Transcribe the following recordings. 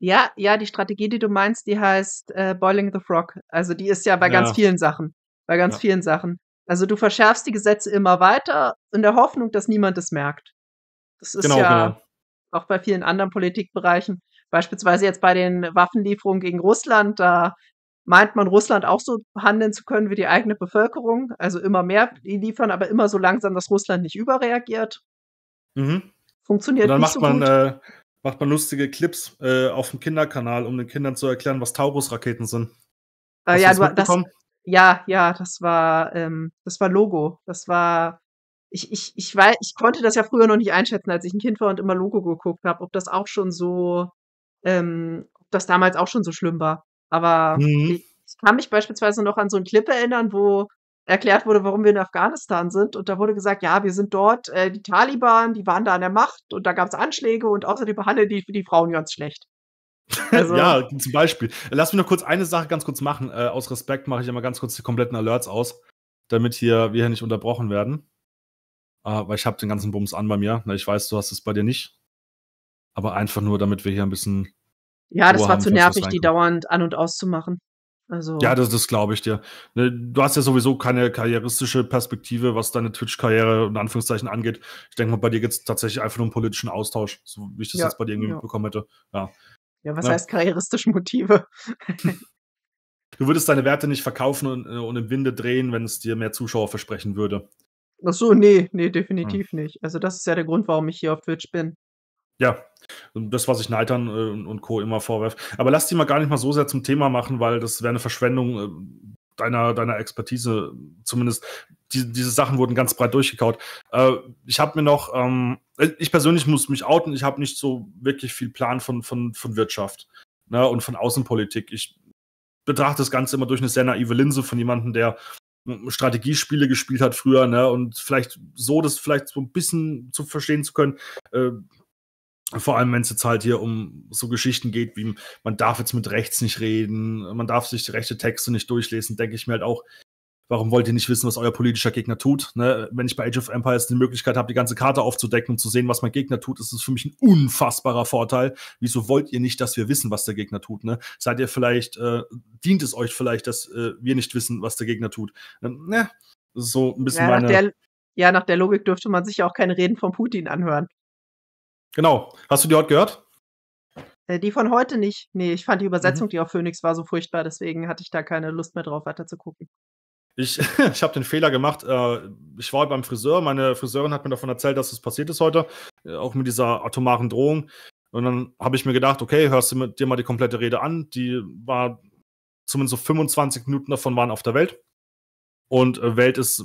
Ja, ja, die Strategie, die du meinst, die heißt äh, Boiling the Frog. Also die ist ja bei ja. ganz vielen Sachen. Bei ganz ja. vielen Sachen. Also du verschärfst die Gesetze immer weiter in der Hoffnung, dass niemand es merkt. Das ist genau, ja genau. auch bei vielen anderen Politikbereichen. Beispielsweise jetzt bei den Waffenlieferungen gegen Russland, da meint man, Russland auch so handeln zu können wie die eigene Bevölkerung. Also immer mehr liefern, aber immer so langsam, dass Russland nicht überreagiert. Mhm. Funktioniert und dann nicht macht so man, gut. Äh, macht man lustige Clips äh, auf dem Kinderkanal, um den Kindern zu erklären, was Taurus-Raketen sind. Äh, ja, du, das, ja, ja, das war, ähm, das war Logo. Das war, ich, ich, ich, weiß, ich konnte das ja früher noch nicht einschätzen, als ich ein Kind war und immer Logo geguckt habe, ob das auch schon so, ähm, ob das damals auch schon so schlimm war. Aber mhm. ich, ich kann mich beispielsweise noch an so einen Clip erinnern, wo erklärt wurde, warum wir in Afghanistan sind. Und da wurde gesagt, ja, wir sind dort, äh, die Taliban, die waren da an der Macht und da gab es Anschläge und außerdem behandeln die, die Frauen ganz schlecht. Also. ja, zum Beispiel. Lass mich noch kurz eine Sache ganz kurz machen. Äh, aus Respekt mache ich immer ganz kurz die kompletten Alerts aus, damit hier wir hier nicht unterbrochen werden. Äh, weil ich habe den ganzen Bums an bei mir. Na, ich weiß, du hast es bei dir nicht. Aber einfach nur, damit wir hier ein bisschen. Ja, das war zu nervig, die dauernd an- und auszumachen. Also ja, das, das glaube ich dir. Ne, du hast ja sowieso keine karrieristische Perspektive, was deine Twitch-Karriere in Anführungszeichen angeht. Ich denke mal, bei dir geht es tatsächlich einfach nur um politischen Austausch, so wie ich das ja, jetzt bei dir irgendwie ja. mitbekommen hätte. Ja, ja was ja. Ne? heißt karrieristische Motive? du würdest deine Werte nicht verkaufen und, äh, und, im Winde drehen, wenn es dir mehr Zuschauer versprechen würde. Ach so, nee, nee, definitiv hm. nicht. Also das ist ja der Grund, warum ich hier auf Twitch bin. Ja, das, was ich Neitern äh, und Co. immer vorwerfe. Aber lass die mal gar nicht mal so sehr zum Thema machen, weil das wäre eine Verschwendung äh, deiner, deiner Expertise. Zumindest die, diese Sachen wurden ganz breit durchgekaut. Äh, ich habe mir noch, ähm, ich persönlich muss mich outen, ich habe nicht so wirklich viel Plan von, von, von Wirtschaft ne, und von Außenpolitik. Ich betrachte das Ganze immer durch eine sehr naive Linse von jemandem, der hm, Strategiespiele gespielt hat früher, ne, und vielleicht so das vielleicht so ein bisschen zu verstehen zu können. Äh, vor allem, wenn es jetzt halt hier um so Geschichten geht, wie man darf jetzt mit rechts nicht reden, man darf sich rechte Texte nicht durchlesen, denke ich mir halt auch, warum wollt ihr nicht wissen, was euer politischer Gegner tut? Ne? Wenn ich bei Age of Empires die Möglichkeit habe, die ganze Karte aufzudecken und zu sehen, was mein Gegner tut, ist das für mich ein unfassbarer Vorteil. Wieso wollt ihr nicht, dass wir wissen, was der Gegner tut? Ne? Seid ihr vielleicht, äh, dient es euch vielleicht, dass äh, wir nicht wissen, was der Gegner tut? Ähm, ne? Das ist so ein bisschen ja, meine... ja, nach der Logik dürfte man sich ja auch keine Reden von Putin anhören. Genau. Hast du die heute gehört? Äh, die von heute nicht. Nee, ich fand die Übersetzung, mhm. die auf Phoenix war, so furchtbar. Deswegen hatte ich da keine Lust mehr drauf, weiter zu gucken. Ich, ich habe den Fehler gemacht. Äh, ich war beim Friseur. Meine Friseurin hat mir davon erzählt, dass das passiert ist heute. Äh, auch mit dieser atomaren Drohung. Und dann habe ich mir gedacht, okay, hörst du dir mal die komplette Rede an. Die war zumindest so 25 Minuten davon waren auf der Welt. Und Welt ist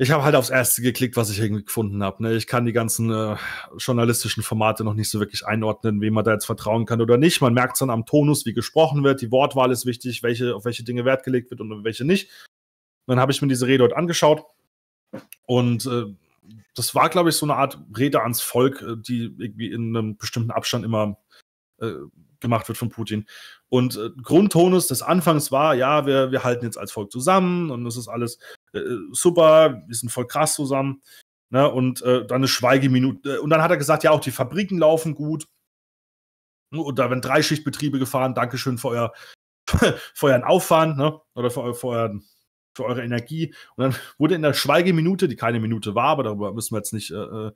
ich habe halt aufs erste geklickt, was ich irgendwie gefunden habe. Ne? Ich kann die ganzen äh, journalistischen Formate noch nicht so wirklich einordnen, wem man da jetzt vertrauen kann oder nicht. Man merkt es dann am Tonus, wie gesprochen wird. Die Wortwahl ist wichtig, welche, auf welche Dinge Wert gelegt wird und auf welche nicht. dann habe ich mir diese Rede heute angeschaut und äh, das war, glaube ich, so eine Art Rede ans Volk, äh, die irgendwie in einem bestimmten Abstand immer äh, gemacht wird von Putin. Und äh, Grundtonus des Anfangs war, ja, wir, wir halten jetzt als Volk zusammen und das ist alles äh, super, wir sind voll krass zusammen. Ne? Und äh, dann eine Schweigeminute. Äh, und dann hat er gesagt, ja, auch die Fabriken laufen gut. Und da werden Dreischichtbetriebe gefahren. Dankeschön für euer, für euren Aufwand ne? oder für, für, euren, für eure Energie. Und dann wurde in der Schweigeminute, die keine Minute war, aber darüber müssen wir jetzt nicht, äh, äh,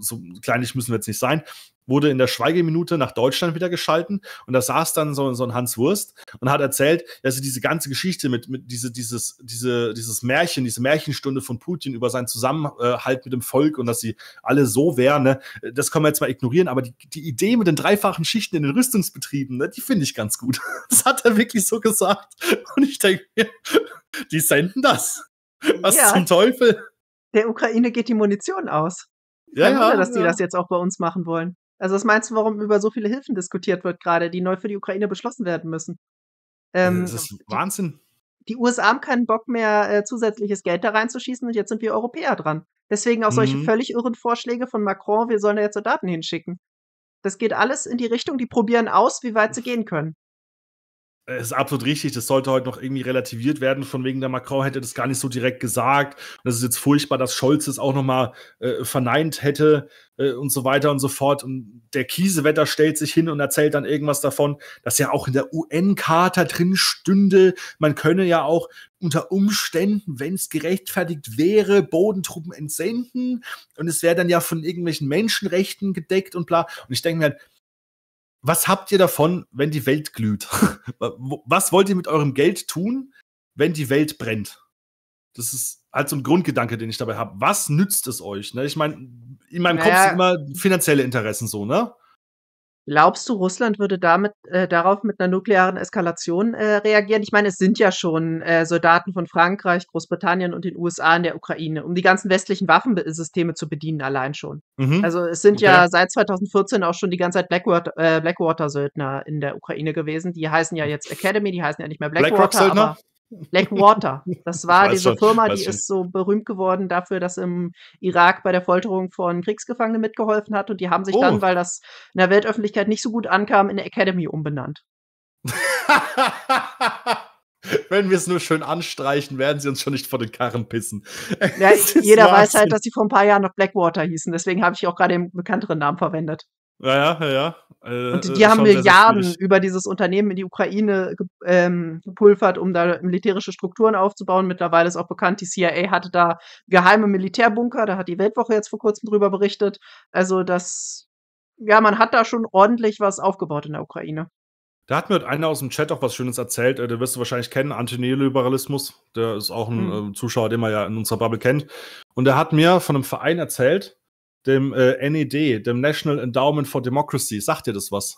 so kleinlich müssen wir jetzt nicht sein, wurde in der Schweigeminute nach Deutschland wieder geschalten und da saß dann so, so ein Hans Wurst und hat erzählt, dass sie diese ganze Geschichte mit, mit diese, dieses, diese, dieses Märchen, diese Märchenstunde von Putin über seinen Zusammenhalt mit dem Volk und dass sie alle so wären, ne, das können wir jetzt mal ignorieren, aber die, die Idee mit den dreifachen Schichten in den Rüstungsbetrieben, ne, die finde ich ganz gut. Das hat er wirklich so gesagt und ich denke mir, die senden das. Was ja. zum Teufel? Der Ukraine geht die Munition aus. Ja, ja, dass die ja. das jetzt auch bei uns machen wollen. Also was meinst du, warum über so viele Hilfen diskutiert wird gerade, die neu für die Ukraine beschlossen werden müssen? Ähm, also, das ist Wahnsinn. Die, USA haben keinen Bock mehr, äh, zusätzliches Geld da reinzuschießen und jetzt sind wir Europäer dran. Deswegen auch solche mhm. völlig irren Vorschläge von Macron, wir sollen da jetzt Soldaten hinschicken. Das geht alles in die Richtung, die probieren aus, wie weit sie gehen können. Es ist absolut richtig. Das sollte heute noch irgendwie relativiert werden. Von wegen der Macron hätte das gar nicht so direkt gesagt. Und es ist jetzt furchtbar, dass Scholz es auch nochmal äh, verneint hätte äh, und so weiter und so fort. Und der Kiesewetter stellt sich hin und erzählt dann irgendwas davon, dass ja auch in der UN-Charta drin stünde. Man könne ja auch unter Umständen, wenn es gerechtfertigt wäre, Bodentruppen entsenden. Und es wäre dann ja von irgendwelchen Menschenrechten gedeckt und bla. Und ich denke mir halt, was habt ihr davon, wenn die Welt glüht? was wollt ihr mit eurem Geld tun, wenn die Welt brennt? Das ist halt so ein Grundgedanke, den ich dabei habe. Was nützt es euch? Ne? Ich meine, in meinem naja. Kopf sind immer finanzielle Interessen so, ne? Glaubst du, Russland würde damit äh, darauf mit einer nuklearen Eskalation äh, reagieren? Ich meine, es sind ja schon äh, Soldaten von Frankreich, Großbritannien und den USA in der Ukraine, um die ganzen westlichen Waffensysteme zu bedienen, allein schon. Mhm. Also es sind okay. ja seit 2014 auch schon die ganze Zeit Blackwater, äh, Blackwater, söldner in der Ukraine gewesen. Die heißen ja hm. jetzt Academy, die heißen ja nicht mehr Blackwater. Blackrock-Söldner? Blackwater. Das war diese schon, Firma, die schon. ist so berühmt geworden dafür, dass im Irak bei der Folterung von Kriegsgefangenen mitgeholfen hat. Und die haben sich oh. dann, weil das in der Weltöffentlichkeit nicht so gut ankam, in Academy umbenannt. Wenn wir es nur schön anstreichen, werden sie uns schon nicht vor den Karren pissen. Ja, jeder Wahnsinn. weiß halt, dass sie vor ein paar Jahren noch Blackwater hießen. Deswegen habe ich auch gerade den bekannteren Namen verwendet. Ja, ja, ja. Äh, äh, und die haben Milliarden über dieses Unternehmen in die Ukraine ähm, gepulvert, um da militärische Strukturen aufzubauen. Mittlerweile ist auch bekannt, die CIA hatte da geheime Militärbunker, da hat die Weltwoche jetzt vor kurzem drüber berichtet. Also das, ja, man hat da schon ordentlich was aufgebaut in der Ukraine. Da hat mir einer aus dem Chat auch was Schönes erzählt. Äh, der wirst du wahrscheinlich kennen, Antineoliberalismus. Der ist auch ein mhm. Zuschauer, den man ja in unserer Bubble kennt. Und der hat mir von einem Verein erzählt, dem äh, NED, dem National Endowment for Democracy. Sagt dir das was?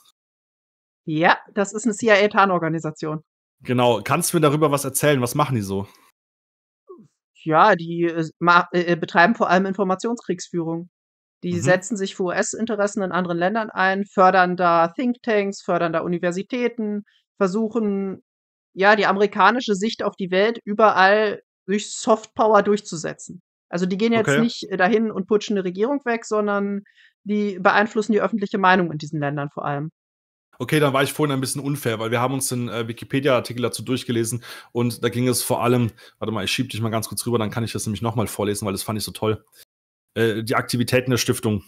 Ja, das ist eine CIA-Tarnorganisation. Genau. Kannst du mir darüber was erzählen? Was machen die so? Ja, die äh, äh, äh betreiben vor allem Informationskriegsführung. Die mhm. setzen sich für US-Interessen in anderen Ländern ein, fördern da Thinktanks, fördern da Universitäten, versuchen, ja, die amerikanische Sicht auf die Welt überall durch Softpower durchzusetzen. Also die gehen jetzt okay. nicht äh, dahin und putschen eine Regierung weg, sondern die beeinflussen die öffentliche Meinung in diesen Ländern vor allem. Okay, dann war ich vorhin ein bisschen unfair, weil wir haben uns den äh, Wikipedia-Artikel dazu durchgelesen und da ging es vor allem, warte mal, ich schiebe dich mal ganz kurz rüber, dann kann ich das nämlich nochmal vorlesen, weil das fand ich so toll. Äh, die Aktivitäten der Stiftung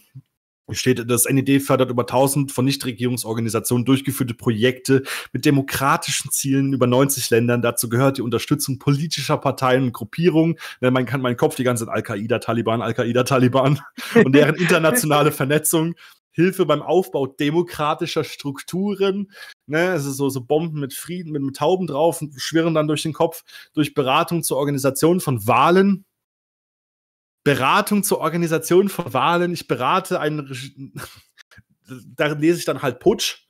steht, das NED fördert über 1000 von Nichtregierungsorganisationen durchgeführte Projekte mit demokratischen Zielen in über 90 Ländern. Dazu gehört die Unterstützung politischer Parteien und Gruppierungen. Man kann meinen Kopf die ganze Zeit Al-Qaida, Taliban, Al-Qaida, Taliban und deren internationale Vernetzung. Hilfe beim Aufbau demokratischer Strukturen. Ne, also so, so Bomben mit Frieden, mit, mit Tauben drauf schwirren dann durch den Kopf, durch Beratung zur Organisation von Wahlen Beratung zur Organisation von Wahlen. Ich berate einen, da lese ich dann halt Putsch,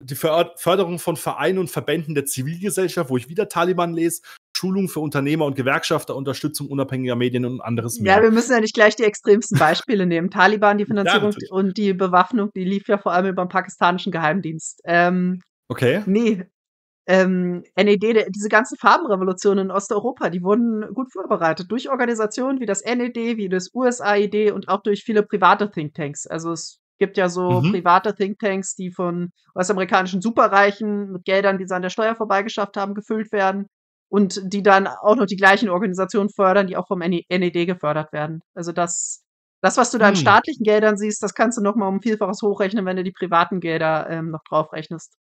die Förderung von Vereinen und Verbänden der Zivilgesellschaft, wo ich wieder Taliban lese, Schulung für Unternehmer und Gewerkschafter, Unterstützung unabhängiger Medien und anderes mehr. Ja, wir müssen ja nicht gleich die extremsten Beispiele nehmen. Taliban, die Finanzierung ja, und die Bewaffnung, die lief ja vor allem über den pakistanischen Geheimdienst. Ähm, okay. Nee, ähm, NED, diese ganzen Farbenrevolutionen in Osteuropa, die wurden gut vorbereitet durch Organisationen wie das NED, wie das USAID und auch durch viele private Thinktanks. Also es gibt ja so mhm. private Thinktanks, die von US-amerikanischen Superreichen mit Geldern, die sie an der Steuer vorbeigeschafft haben, gefüllt werden und die dann auch noch die gleichen Organisationen fördern, die auch vom NED e gefördert werden. Also das, das, was du da mhm. in hm. staatlichen Geldern siehst, das kannst du noch mal um Vielfaches hochrechnen, wenn du die privaten Gelder ähm, noch draufrechnest.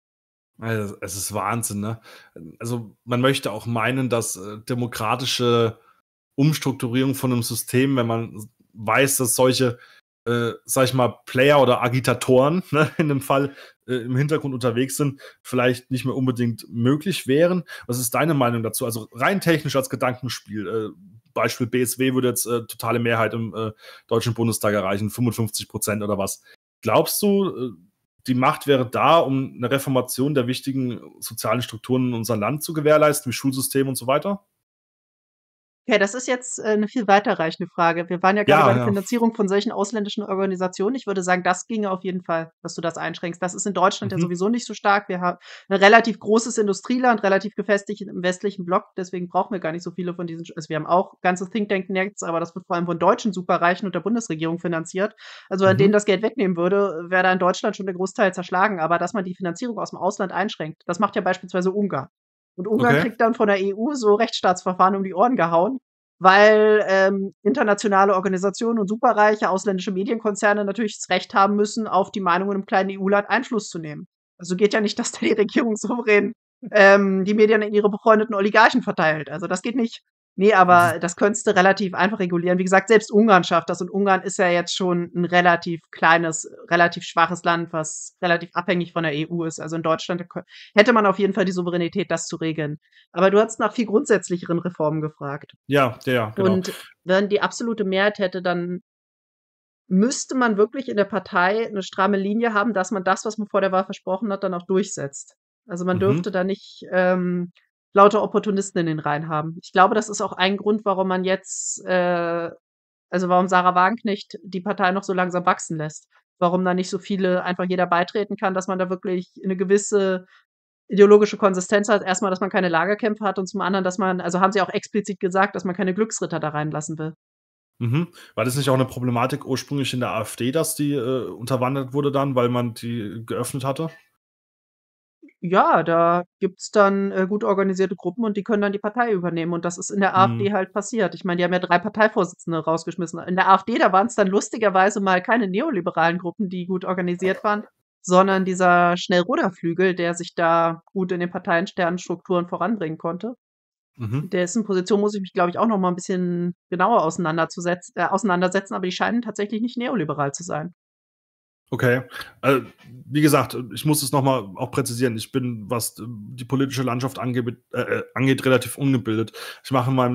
Also, es ist Wahnsinn, ne? Also man möchte auch meinen, dass äh, demokratische Umstrukturierung von einem System, wenn man weiß, dass solche, äh, sag ich mal, Player oder Agitatoren ne, in dem Fall äh, im Hintergrund unterwegs sind, vielleicht nicht mehr unbedingt möglich wären. Was ist deine Meinung dazu? Also rein technisch als Gedankenspiel. Äh, Beispiel BSW würde jetzt äh, totale Mehrheit im äh, Deutschen Bundestag erreichen, 55 Prozent oder was. Glaubst du, äh, die Macht wäre da, um eine Reformation der wichtigen sozialen Strukturen in unserem Land zu gewährleisten, wie Schulsystem und so weiter? Okay, das ist jetzt äh, eine viel weiterreichende Frage. Wir waren ja gerade ja, bei der ja. Finanzierung von solchen ausländischen Organisationen. Ich würde sagen, das ginge auf jeden Fall, dass du das einschränkst. Das ist in Deutschland mhm. ja sowieso nicht so stark. Wir haben ein relativ großes Industrieland, relativ gefestigt im westlichen Block. Deswegen brauchen wir gar nicht so viele von diesen. Also wir haben auch ganze Think Tank Netz, aber das wird vor allem von deutschen Superreichen und der Bundesregierung finanziert. Also mhm. an denen mhm. das Geld wegnehmen würde, wäre da in Deutschland schon der Großteil zerschlagen. Aber dass man die Finanzierung aus dem Ausland einschränkt, das macht ja beispielsweise Ungarn. Und Ungarn okay. kriegt dann von der EU so Rechtsstaatsverfahren um die Ohren gehauen, weil ähm, internationale Organisationen und superreiche ausländische Medienkonzerne natürlich das Recht haben müssen, auf die Meinungen im kleinen EU-Land Einfluss zu nehmen. Also geht ja nicht, dass da die Regierung souverän ähm, die Medien in ihre befreundeten Oligarchen verteilt. Also das geht nicht. Nee, aber also das könntest du relativ einfach regulieren. Wie gesagt, selbst Ungarn schafft das und Ungarn ist ja jetzt schon ein relativ kleines, relativ schwaches Land, was relativ abhängig von der EU ist. Also in Deutschland hätte man auf jeden Fall die Souveränität, das zu regeln. Aber du hast nach viel grundsätzlicheren Reformen gefragt. Ja, ja, genau. Und wenn die absolute Mehrheit hätte, dann müsste man wirklich in der Partei eine stramme Linie haben, dass man das, was man vor der Wahl versprochen hat, dann auch durchsetzt. Also man mhm. dürfte mhm. da nicht ähm, lauter Opportunisten in den Reihen haben. Ich glaube, das ist auch ein Grund, warum man jetzt, äh, also warum Sarah Wagenknecht die Partei noch so langsam wachsen lässt. Warum da nicht so viele einfach jeder beitreten kann, dass man da wirklich eine gewisse ideologische Konsistenz hat. Erstmal, dass man keine Lagerkämpfe hat und zum anderen, dass man, also haben sie auch explizit gesagt, dass man keine Glücksritter da reinlassen will. Mhm. War das nicht auch eine Problematik ursprünglich in der AfD, dass die äh, unterwandert wurde dann, weil man die geöffnet hatte? Ja, da gibt's dann, äh, gut organisierte Gruppen und die können dann die Partei übernehmen und das ist in der Mhm. AfD halt passiert. Ich meine, die haben ja drei Parteivorsitzende rausgeschmissen. In der AfD, da waren's dann lustigerweise mal keine neoliberalen Gruppen, die gut organisiert waren, sondern dieser Schnellruderflügel, der sich da gut in den Parteiensternstrukturen voranbringen konnte. Mhm. Dessen Position muss ich mich, glaube ich, auch noch mal ein bisschen genauer auseinanderzusetz äh, auseinandersetzen, aber die scheinen tatsächlich nicht neoliberal zu sein. Okay, also, wie gesagt, ich muss es nochmal auch präzisieren. Ich bin, was die politische Landschaft angeht, äh, äh, angeht relativ ungebildet. Ich mache meinem,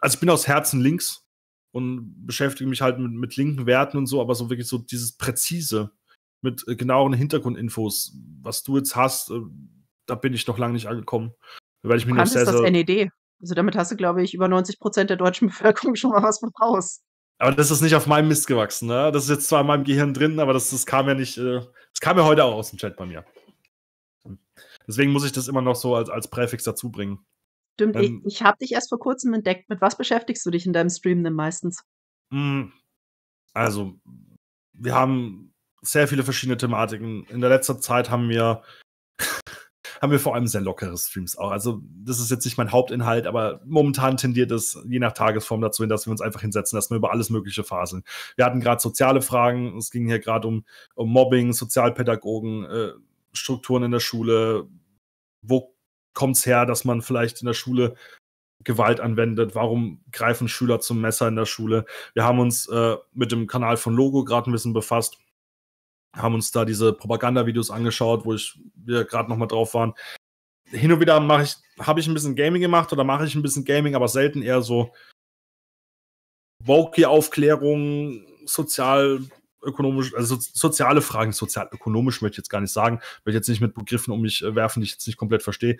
also ich bin aus Herzen links und beschäftige mich halt mit, mit linken Werten und so, aber so wirklich so dieses präzise mit äh, genaueren Hintergrundinfos, was du jetzt hast, da bin ich noch lange nicht angekommen. Da werde ich mich noch sehr, ist das NED. Also damit hast du, glaube ich, über 90 Prozent der deutschen Bevölkerung schon mal was raus. Aber das ist nicht auf meinem Mist gewachsen. Ne? Das ist jetzt zwar in meinem Gehirn drin, aber das, das kam ja nicht, äh, das kam ja heute auch aus dem Chat bei mir. Deswegen muss ich das immer noch so als, als Präfix dazu bringen. Stimmt, ähm, ich, ich habe dich erst vor kurzem entdeckt. Mit was beschäftigst du dich in deinem Stream denn meistens? Hm, also, wir haben sehr viele verschiedene Thematiken. In der letzten Zeit haben wir haben wir vor allem sehr lockere Streams auch. Also, das ist jetzt nicht mein Hauptinhalt, aber momentan tendiert es je nach Tagesform dazu hin, dass wir uns einfach hinsetzen, dass wir über alles Mögliche faseln. Wir hatten gerade soziale Fragen, es ging hier gerade um, um Mobbing, Sozialpädagogen, äh, Strukturen in der Schule, wo kommt es her, dass man vielleicht in der Schule Gewalt anwendet, warum greifen Schüler zum Messer in der Schule. Wir haben uns äh, mit dem Kanal von Logo gerade ein bisschen befasst haben uns da diese Propaganda-Videos angeschaut, wo ich wir gerade nochmal drauf waren. Hin und wieder mache ich, habe ich ein bisschen Gaming gemacht oder mache ich ein bisschen Gaming, aber selten eher so Woke-Aufklärung, sozial ökonomisch, also soziale Fragen, sozialökonomisch möchte ich jetzt gar nicht sagen, möchte jetzt nicht mit Begriffen um mich äh, werfen, die ich jetzt nicht komplett verstehe.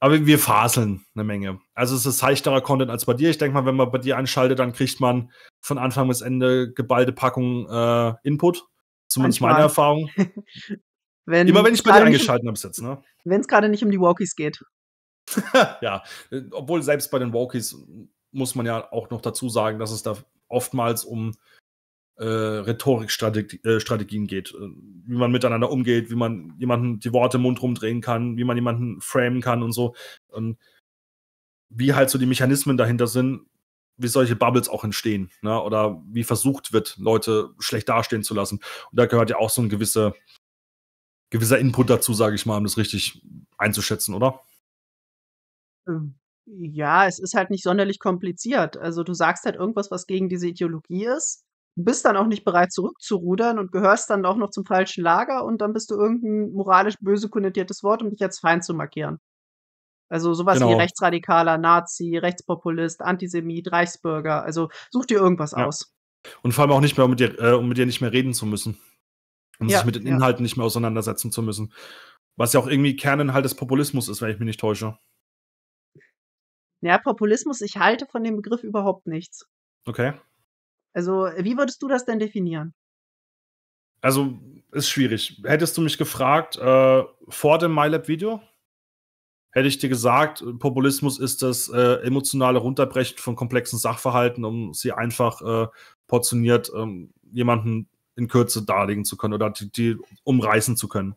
Aber wir faseln eine Menge. Also es ist leichterer Content als bei dir. Ich denke mal, wenn man bei dir einschaltet, dann kriegt man von Anfang bis Ende geballte Packung äh, Input. Zumindest Manchmal. meine Erfahrung. wenn Immer wenn ich bei dir eingeschaltet habe, jetzt, ne? Wenn es gerade nicht um die Walkies geht. ja, äh, obwohl selbst bei den Walkies äh, muss man ja auch noch dazu sagen, dass es da oftmals um äh, Rhetorikstrategien äh, geht. Äh, wie man miteinander umgeht, wie man jemanden die Worte im Mund rumdrehen kann, wie man jemanden framen kann und so. Und wie halt so die Mechanismen dahinter sind, wie solche Bubbles auch entstehen ne? oder wie versucht wird, Leute schlecht dastehen zu lassen. Und da gehört ja auch so ein gewisser, gewisser Input dazu, sage ich mal, um das richtig einzuschätzen, oder? Ähm, ja, es ist halt nicht sonderlich kompliziert. Also du sagst halt irgendwas, was gegen diese Ideologie ist, bist dann auch nicht bereit zurückzurudern und gehörst dann auch noch zum falschen Lager und dann bist du irgendein moralisch böse konnotiertes Wort, um dich als Feind zu markieren. Also sowas genau. wie Rechtsradikaler, Nazi, Rechtspopulist, Antisemit, Reichsbürger. Also such dir irgendwas ja. aus. Und vor allem auch nicht mehr, um mit dir, äh, um mit dir nicht mehr reden zu müssen. Um ja, sich mit den Inhalten ja. nicht mehr auseinandersetzen zu müssen. Was ja auch irgendwie Kerninhalt des Populismus ist, wenn ich mich nicht täusche. Ja, Populismus, ich halte von dem Begriff überhaupt nichts. Okay. Also, wie würdest du das denn definieren? Also, ist schwierig. Hättest du mich gefragt, äh, vor dem MyLab-Video, hätte ich dir gesagt, Populismus ist das äh, emotionale Runterbrechen von komplexen Sachverhalten, um sie einfach äh, portioniert ähm, jemanden in Kürze darlegen zu können oder die, die umreißen zu können.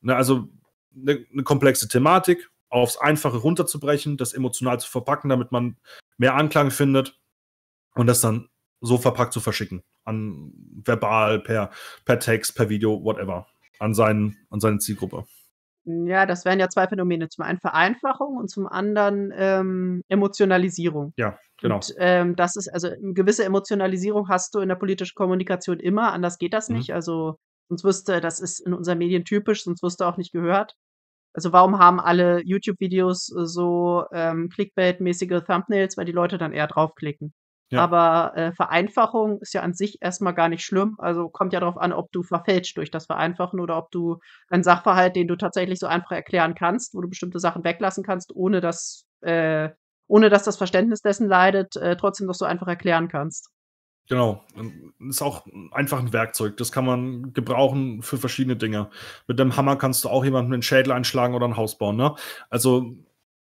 Ne, also eine ne komplexe Thematik aufs Einfache runterzubrechen, das emotional zu verpacken, damit man mehr Anklang findet und das dann so verpackt zu verschicken. An verbal, per, per Text, per Video, whatever. An, seinen, an seine Zielgruppe. Ja, das wären ja zwei Phänomene. Zum einen Vereinfachung und zum anderen ähm, Emotionalisierung. Ja, genau. Und, ähm, das ist, also eine gewisse Emotionalisierung hast du in der politischen Kommunikation immer, anders geht das mhm. nicht. Also sonst wüsste, das ist in unseren Medien typisch, sonst wüsste auch nicht gehört. Also warum haben alle YouTube-Videos so ähm, Clickbait-mäßige Thumbnails, weil die Leute dann eher draufklicken? Ja. Aber äh, Vereinfachung ist ja an sich erstmal gar nicht schlimm. Also kommt ja darauf an, ob du verfälscht durch das Vereinfachen oder ob du einen Sachverhalt, den du tatsächlich so einfach erklären kannst, wo du bestimmte Sachen weglassen kannst, ohne dass, äh, ohne dass das Verständnis dessen leidet, äh, trotzdem noch so einfach erklären kannst. Genau. Ist auch einfach ein Werkzeug. Das kann man gebrauchen für verschiedene Dinge. Mit dem Hammer kannst du auch jemanden einen Schädel einschlagen oder ein Haus bauen. Ne? Also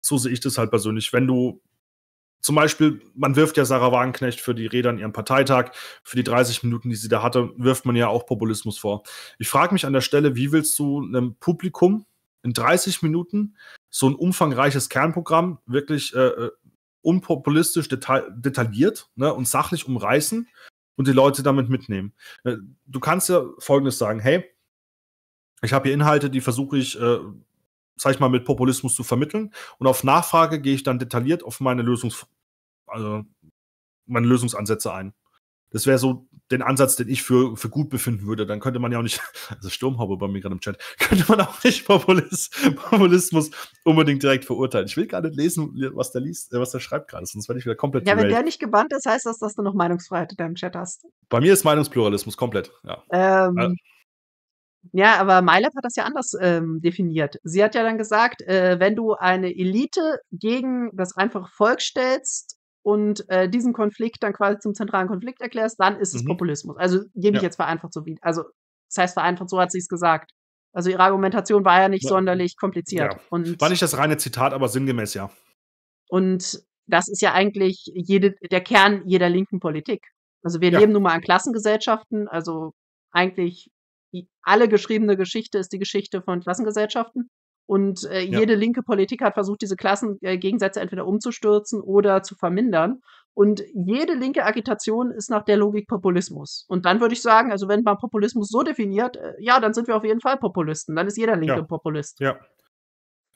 so sehe ich das halt persönlich. Wenn du zum Beispiel, man wirft ja Sarah Wagenknecht für die Rede an ihrem Parteitag, für die 30 Minuten, die sie da hatte, wirft man ja auch Populismus vor. Ich frage mich an der Stelle, wie willst du einem Publikum in 30 Minuten so ein umfangreiches Kernprogramm wirklich äh, äh, unpopulistisch deta detailliert ne, und sachlich umreißen und die Leute damit mitnehmen? Äh, du kannst ja Folgendes sagen, hey, ich habe hier Inhalte, die versuche ich äh, sag ich mal, mit Populismus zu vermitteln. Und auf Nachfrage gehe ich dann detailliert auf meine Lösungs, also meine Lösungsansätze ein. Das wäre so den Ansatz, den ich für, für gut befinden würde. Dann könnte man ja auch nicht, also Sturmhaube bei mir gerade im Chat, könnte man auch nicht Populist, Populismus unbedingt direkt verurteilen. Ich will gar nicht lesen, was der liest, äh, was der schreibt gerade, sonst werde ich wieder komplett. Ja, wenn der nicht gebannt ist, heißt das, dass du noch Meinungsfreiheit in deinem Chat hast. Bei mir ist Meinungspluralismus komplett, ja. Ähm, also, ja, aber MyLab hat das ja anders ähm, definiert. Sie hat ja dann gesagt, äh, wenn du eine Elite gegen das einfache Volk stellst und äh, diesen Konflikt dann quasi zum zentralen Konflikt erklärst, dann ist es mhm. Populismus. Also gebe ich ja. jetzt vereinfacht so wie, also das heißt vereinfacht, so hat sie es gesagt. Also ihre Argumentation war ja nicht ja. sonderlich kompliziert. Ja. Und war nicht das reine Zitat, aber sinngemäß, ja. Und das ist ja eigentlich jede, der Kern jeder linken Politik. Also wir leben nun mal in Klassengesellschaften, also eigentlich alle geschriebene Geschichte ist die Geschichte von Klassengesellschaften. Und äh, ja. jede linke Politik hat versucht, diese Klassengegensätze äh, entweder umzustürzen oder zu vermindern. Und jede linke Agitation ist nach der Logik Populismus. Und dann würde ich sagen, also wenn man Populismus so definiert, äh, ja, dann sind wir auf jeden Fall Populisten. Dann ist jeder linke ja. Populist. Ja.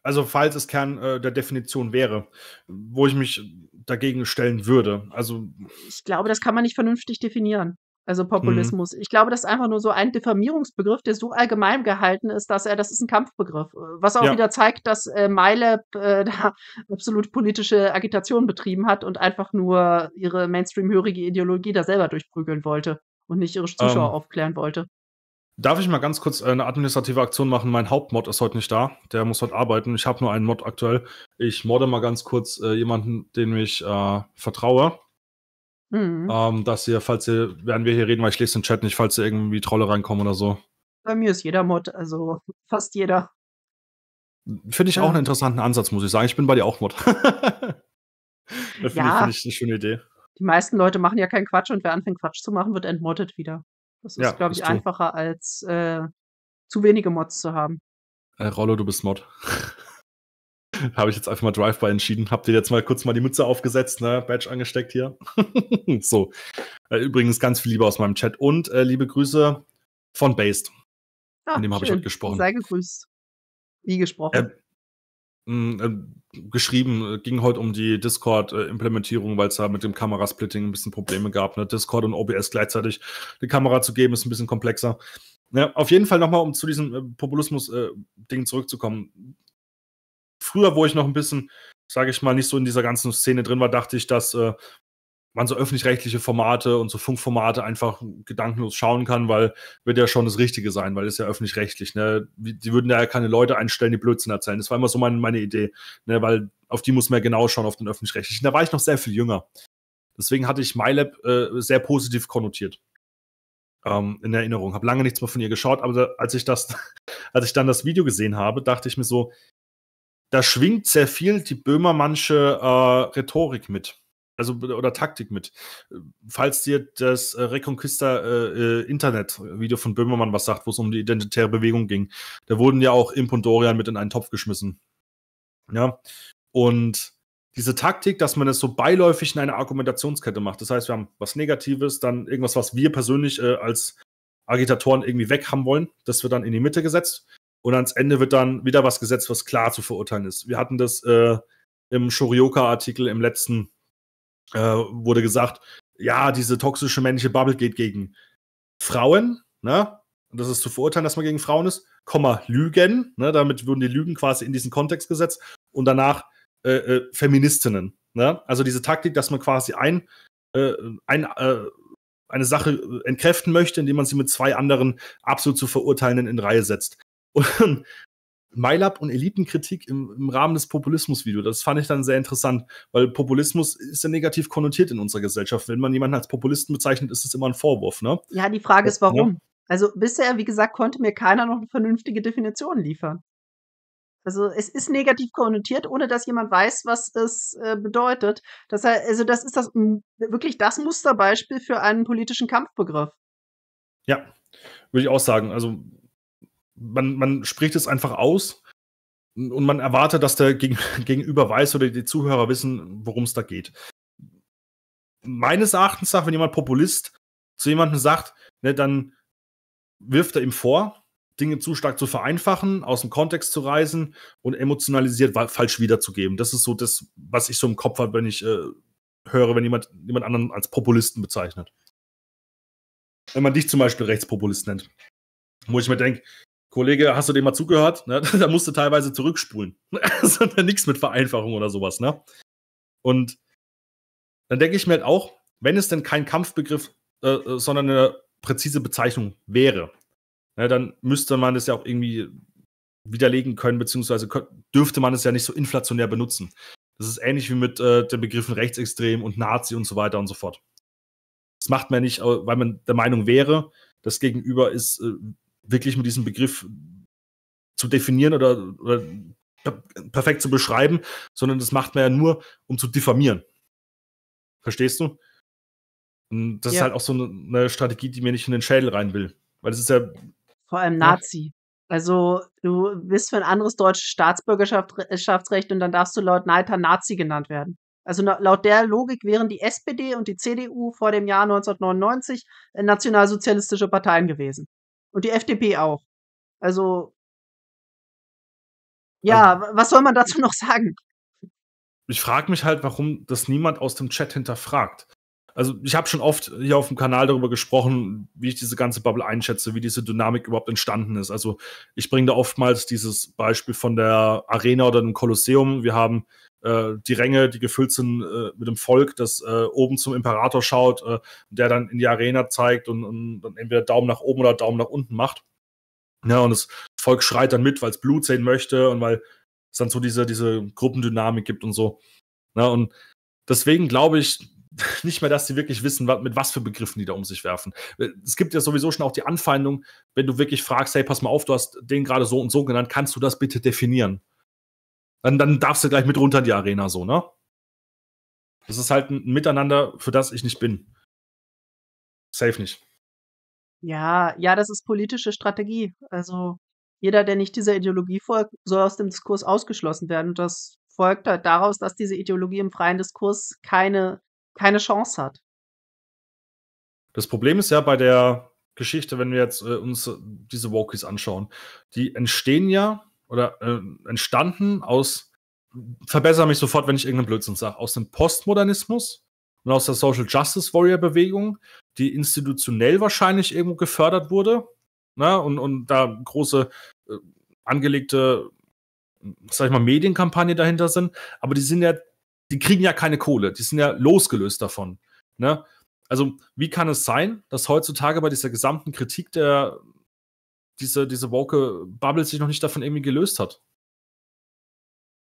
Also falls es Kern äh, der Definition wäre, wo ich mich dagegen stellen würde. Also ich glaube, das kann man nicht vernünftig definieren. Also mhm. Populismus. Mhm. Ich glaube, das ist einfach nur so ein Diffamierungsbegriff, der so allgemein gehalten ist, dass er, das ist ein Kampfbegriff. Äh, was auch ja. wieder zeigt, dass äh, MyLab äh, da absolut politische Agitation betrieben hat und einfach nur ihre Mainstream-hörige Ideologie da selber durchprügeln wollte und nicht ihre Zuschauer ähm, aufklären wollte. Darf ich mal ganz kurz äh, eine administrative Aktion machen? Mein Hauptmod ist heute nicht da. Der muss heute arbeiten. Ich habe nur einen Mod aktuell. Ich modde mal ganz kurz äh, jemanden, dem ich äh, vertraue. Mhm. Ähm, dass ihr, falls ihr, werden wir hier reden, weil ich lese den Chat nicht, falls ihr irgendwie Trolle reinkommen oder so. Bei mir ist jeder Mod, also fast jeder. Finde ich ja. auch einen interessanten Ansatz, muss ich sagen. Ich bin bei dir auch Mod. Finde ja. ich, find ich eine schöne Idee. Die meisten Leute machen ja keinen Quatsch und wer anfängt Quatsch zu machen, wird entmoddet wieder. Das ist, ja, glaube ich, einfacher als äh, zu wenige Mods zu haben. Äh, Rollo, du bist Mod. habe ich jetzt einfach mal Drive-By entschieden. Habt ihr jetzt mal kurz mal die Mütze aufgesetzt, ne? Badge angesteckt hier. so. Äh, übrigens ganz viel Liebe aus meinem Chat und äh, liebe Grüße von Based. Ah, An dem habe ich heute gesprochen. Sei gegrüßt. Wie gesprochen? Ähm, mm, äh, geschrieben, äh, ging heute um die Discord-Implementierung, weil es da mit dem Kamerasplitting ein bisschen Probleme gab. Ne? Discord und OBS gleichzeitig eine Kamera zu geben, ist ein bisschen komplexer. Ja, auf jeden Fall nochmal, um zu diesem äh, Populismus-Ding zurückzukommen früher, wo ich noch ein bisschen, sage ich mal, nicht so in dieser ganzen Szene drin war, dachte ich, dass äh, man so öffentlich-rechtliche Formate und so Funkformate einfach gedankenlos schauen kann, weil wird ja schon das Richtige sein, weil es ja öffentlich-rechtlich, ne? Die würden ja keine Leute einstellen, die Blödsinn erzählen. Das war immer so meine, meine Idee, ne? Weil auf die muss man ja genau schauen, auf den öffentlich-rechtlichen. Da war ich noch sehr viel jünger. Deswegen hatte ich MyLab äh, sehr positiv konnotiert ähm, in Erinnerung. Habe lange nichts mehr von ihr geschaut, aber da, als ich das, als ich dann das Video gesehen habe, dachte ich mir so, da schwingt sehr viel die Böhmermannsche äh, Rhetorik mit. Also oder Taktik mit. Falls dir das äh, Reconquista äh, äh, Internet-Video von Böhmermann was sagt, wo es um die identitäre Bewegung ging, da wurden ja auch Imp und Dorian mit in einen Topf geschmissen. Ja. Und diese Taktik, dass man es so beiläufig in eine Argumentationskette macht. Das heißt, wir haben was Negatives, dann irgendwas, was wir persönlich äh, als Agitatoren irgendwie weg haben wollen, das wird dann in die Mitte gesetzt. Und ans Ende wird dann wieder was gesetzt, was klar zu verurteilen ist. Wir hatten das äh, im Shorioka-Artikel im letzten, äh, wurde gesagt, ja, diese toxische männliche Bubble geht gegen Frauen, ne? Und das ist zu verurteilen, dass man gegen Frauen ist, Komma, Lügen, ne? Damit würden die Lügen quasi in diesen Kontext gesetzt und danach äh, äh, Feministinnen, ne? Also diese Taktik, dass man quasi ein, äh, ein äh, eine Sache entkräften möchte, indem man sie mit zwei anderen absolut zu verurteilenden in Reihe setzt und MyLab und Elitenkritik im, im Rahmen des populismus videos Das fand ich dann sehr interessant, weil Populismus ist ja negativ konnotiert in unserer Gesellschaft. Wenn man jemanden als Populisten bezeichnet, ist es immer ein Vorwurf, ne? Ja, die Frage ist, warum? Ja. Also bisher, wie gesagt, konnte mir keiner noch eine vernünftige Definition liefern. Also es ist negativ konnotiert, ohne dass jemand weiß, was es äh, bedeutet. Das also das ist das wirklich das Musterbeispiel für einen politischen Kampfbegriff. Ja, würde ich auch sagen. Also man, man spricht es einfach aus und man erwartet, dass der gegen, Gegenüber weiß oder die Zuhörer wissen, worum es da geht. Meines Erachtens nach, wenn jemand Populist zu jemandem sagt, ne, dann wirft er ihm vor, Dinge zu stark zu vereinfachen, aus dem Kontext zu reißen und emotionalisiert falsch wiederzugeben. Das ist so das, was ich so im Kopf habe, wenn ich äh, höre, wenn jemand jemand anderen als Populisten bezeichnet. Wenn man dich zum Beispiel Rechtspopulist nennt. Wo ich mir denke, Kollege, hast du dem mal zugehört? Ne? Da du teilweise zurückspulen. Das hat ja nichts mit Vereinfachung oder sowas, ne? Und dann denke ich mir halt auch, wenn es denn kein Kampfbegriff, äh, äh sondern eine präzise Bezeichnung wäre, ne, dann müsste man das ja auch irgendwie widerlegen können, beziehungsweise dürfte man es ja nicht so inflationär benutzen. Das ist ähnlich wie mit äh, den Begriffen rechtsextrem und Nazi und so weiter und so fort. Das macht man nicht, weil man der Meinung wäre, das Gegenüber ist äh, wirklich mit diesem Begriff zu definieren oder, oder perfekt zu beschreiben, sondern das macht man ja nur, um zu diffamieren. Verstehst du? Und das ja. ist halt auch so ne, eine Strategie, die mir nicht in den Schädel rein will. Weil es ist ja. Vor allem Nazi. Also, du bist für ein anderes deutsches Staatsbürgerschaftsrecht äh, und dann darfst du laut Neiter Nazi genannt werden. Also laut der Logik wären die SPD und die CDU vor dem Jahr 1999 äh, nationalsozialistische Parteien gewesen. Und die FDP auch. Also, ja, also, was soll man dazu noch sagen? Ich frage mich halt, warum das niemand aus dem Chat hinterfragt. Also, ich habe schon oft hier auf dem Kanal darüber gesprochen, wie ich diese ganze Bubble einschätze, wie diese Dynamik überhaupt entstanden ist. Also, ich bringe da oftmals dieses Beispiel von der Arena oder dem Kolosseum. Wir haben äh, die Ränge, die gefüllt sind äh, mit dem Volk, das äh, oben zum Imperator schaut, äh, der dann in die Arena zeigt und, und, dann entweder Daumen nach oben oder Daumen nach unten macht. Ja, und das Volk schreit dann mit, weil es Blut sehen möchte und weil es dann so diese, diese Gruppendynamik gibt und so. Ja, und deswegen glaube ich, nicht mehr, dass sie wirklich wissen, mit was für Begriffen die da um sich werfen. Äh, es gibt ja sowieso schon auch die Anfeindung, wenn du wirklich fragst, hey, pass mal auf, du hast den gerade so und so genannt, kannst du das bitte definieren? Dann, dann darfst du gleich mit runter in die Arena, so, ne? Das ist halt ein Miteinander, für das ich nicht bin. Safe nicht. Ja, ja, das ist politische Strategie. Also jeder, der nicht dieser Ideologie folgt, soll aus dem Diskurs ausgeschlossen werden. Und das folgt halt daraus, dass diese Ideologie im freien Diskurs keine, keine Chance hat. Das Problem ist ja bei der Geschichte, wenn wir jetzt äh, uns äh, diese Walkies anschauen, die entstehen ja oder äh, entstanden aus, verbessere mich sofort, wenn ich irgendeinen Blödsinn sage, aus dem Postmodernismus und aus der Social Justice Warrior Bewegung, die institutionell wahrscheinlich irgendwo gefördert wurde ne, und, und da große äh, angelegte, sag ich mal, Medienkampagne dahinter sind, aber die sind ja, die kriegen ja keine Kohle, die sind ja losgelöst davon. Ne? Also, wie kann es sein, dass heutzutage bei dieser gesamten Kritik der diese, diese woke Bubble sich noch nicht davon irgendwie gelöst hat.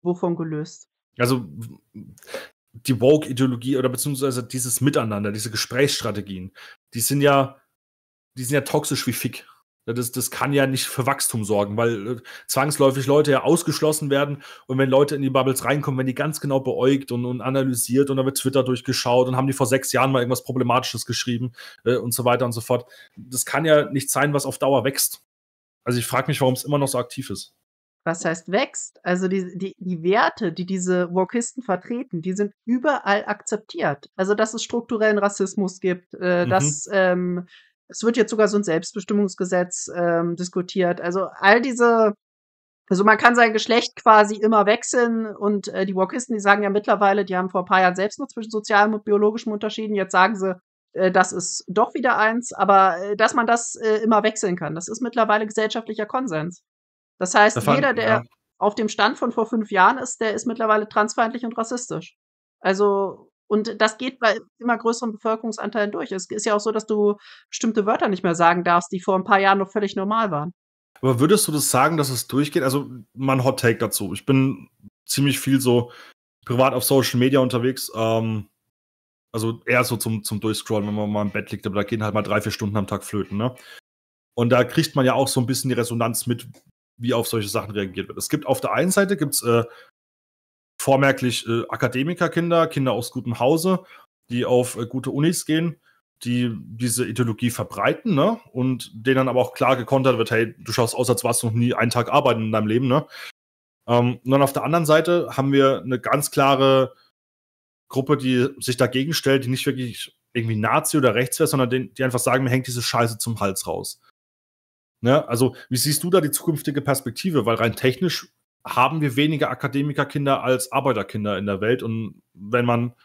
Wovon gelöst? Also die Woke-Ideologie oder beziehungsweise dieses Miteinander, diese Gesprächsstrategien, die sind ja, die sind ja toxisch wie Fick. Das, das kann ja nicht für Wachstum sorgen, weil äh, zwangsläufig Leute ja ausgeschlossen werden und wenn Leute in die Bubbles reinkommen, werden die ganz genau beäugt und, und analysiert und dann wird Twitter durchgeschaut und haben die vor sechs Jahren mal irgendwas Problematisches geschrieben äh, und so weiter und so fort. Das kann ja nicht sein, was auf Dauer wächst. Also ich frage mich, warum es immer noch so aktiv ist. Was heißt wächst? Also die, die, die Werte, die diese Wokisten vertreten, die sind überall akzeptiert. Also dass es strukturellen Rassismus gibt, äh, mhm. dass ähm, es wird jetzt sogar so ein Selbstbestimmungsgesetz ähm, diskutiert. Also all diese, also man kann sein Geschlecht quasi immer wechseln und äh, die Wokisten, die sagen ja mittlerweile, die haben vor ein paar Jahren selbst noch zwischen sozialem und biologischem unterschieden. Jetzt sagen sie, äh, das ist doch wieder eins, aber äh, dass man das äh, immer wechseln kann, das ist mittlerweile gesellschaftlicher Konsens. Das heißt, das jeder, der ja. auf dem Stand von vor fünf Jahren ist, der ist mittlerweile transfeindlich und rassistisch. Also, und das geht bei immer größeren Bevölkerungsanteilen durch. Es ist ja auch so, dass du bestimmte Wörter nicht mehr sagen darfst, die vor ein paar Jahren noch völlig normal waren. Aber würdest du das sagen, dass es durchgeht? Also, mein Hot Take dazu. Ich bin ziemlich viel so privat auf Social Media unterwegs. Ähm, also eher so zum, zum Durchscrollen, wenn man mal im Bett liegt, aber da gehen halt mal drei, vier Stunden am Tag flöten, ne? Und da kriegt man ja auch so ein bisschen die Resonanz mit, wie auf solche Sachen reagiert wird. Es gibt auf der einen Seite gibt's äh, vormerklich äh, Akademikerkinder, Kinder aus gutem Hause, die auf äh, gute Unis gehen, die diese Ideologie verbreiten, ne? Und denen dann aber auch klar gekontert wird, hey, du schaust aus, als warst du noch nie einen Tag arbeiten in deinem Leben, ne? Ähm, und dann auf der anderen Seite haben wir eine ganz klare Gruppe, die sich dagegen stellt, die nicht wirklich irgendwie Nazi oder rechts wäre, sondern den, die einfach sagen, mir hängt diese Scheiße zum Hals raus. Ne? Also, wie siehst du da die zukünftige Perspektive? Weil rein technisch haben wir weniger Akademikerkinder als Arbeiterkinder in der Welt. Und wenn man,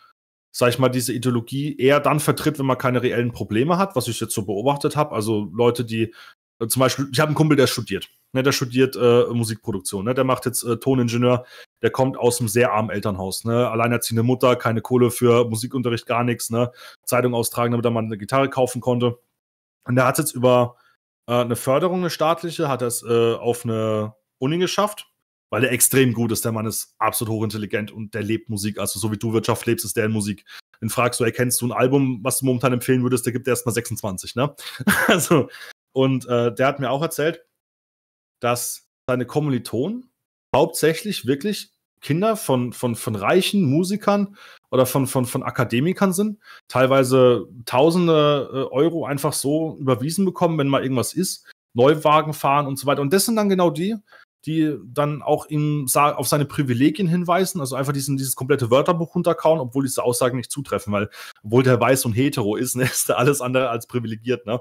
sag ich mal, diese Ideologie eher dann vertritt, wenn man keine reellen Probleme hat, was ich jetzt so beobachtet habe, also Leute, die äh, zum Beispiel, ich habe einen Kumpel, der studiert. Ne, der studiert äh, Musikproduktion. Ne? Der macht jetzt äh, Toningenieur. Der kommt aus einem sehr armen Elternhaus. Ne? Alleinerziehende Mutter, keine Kohle für Musikunterricht, gar nichts. Ne? Zeitung austragen, damit er mal eine Gitarre kaufen konnte. Und der hat jetzt über äh, eine Förderung, eine staatliche, hat das äh, auf eine Uni geschafft, weil er extrem gut ist. Der Mann ist absolut hochintelligent und der lebt Musik. Also so wie du Wirtschaft lebst, ist der in Musik. Dann fragst du, erkennst du ein Album, was du momentan empfehlen würdest, der gibt erst mal 26, ne? also und äh, der hat mir auch erzählt, dass seine Kommilitonen hauptsächlich wirklich Kinder von, von, von reichen Musikern oder von, von, von Akademikern sind, teilweise tausende äh, Euro einfach so überwiesen bekommen, wenn mal irgendwas ist, Neuwagen fahren und so weiter. Und das sind dann genau die, die dann auch ihm auf seine Privilegien hinweisen, also einfach diesen, dieses komplette Wörterbuch runterkauen, obwohl diese Aussagen nicht zutreffen, weil obwohl der weiß und hetero ist, ne, ist er alles andere als privilegiert. Ne?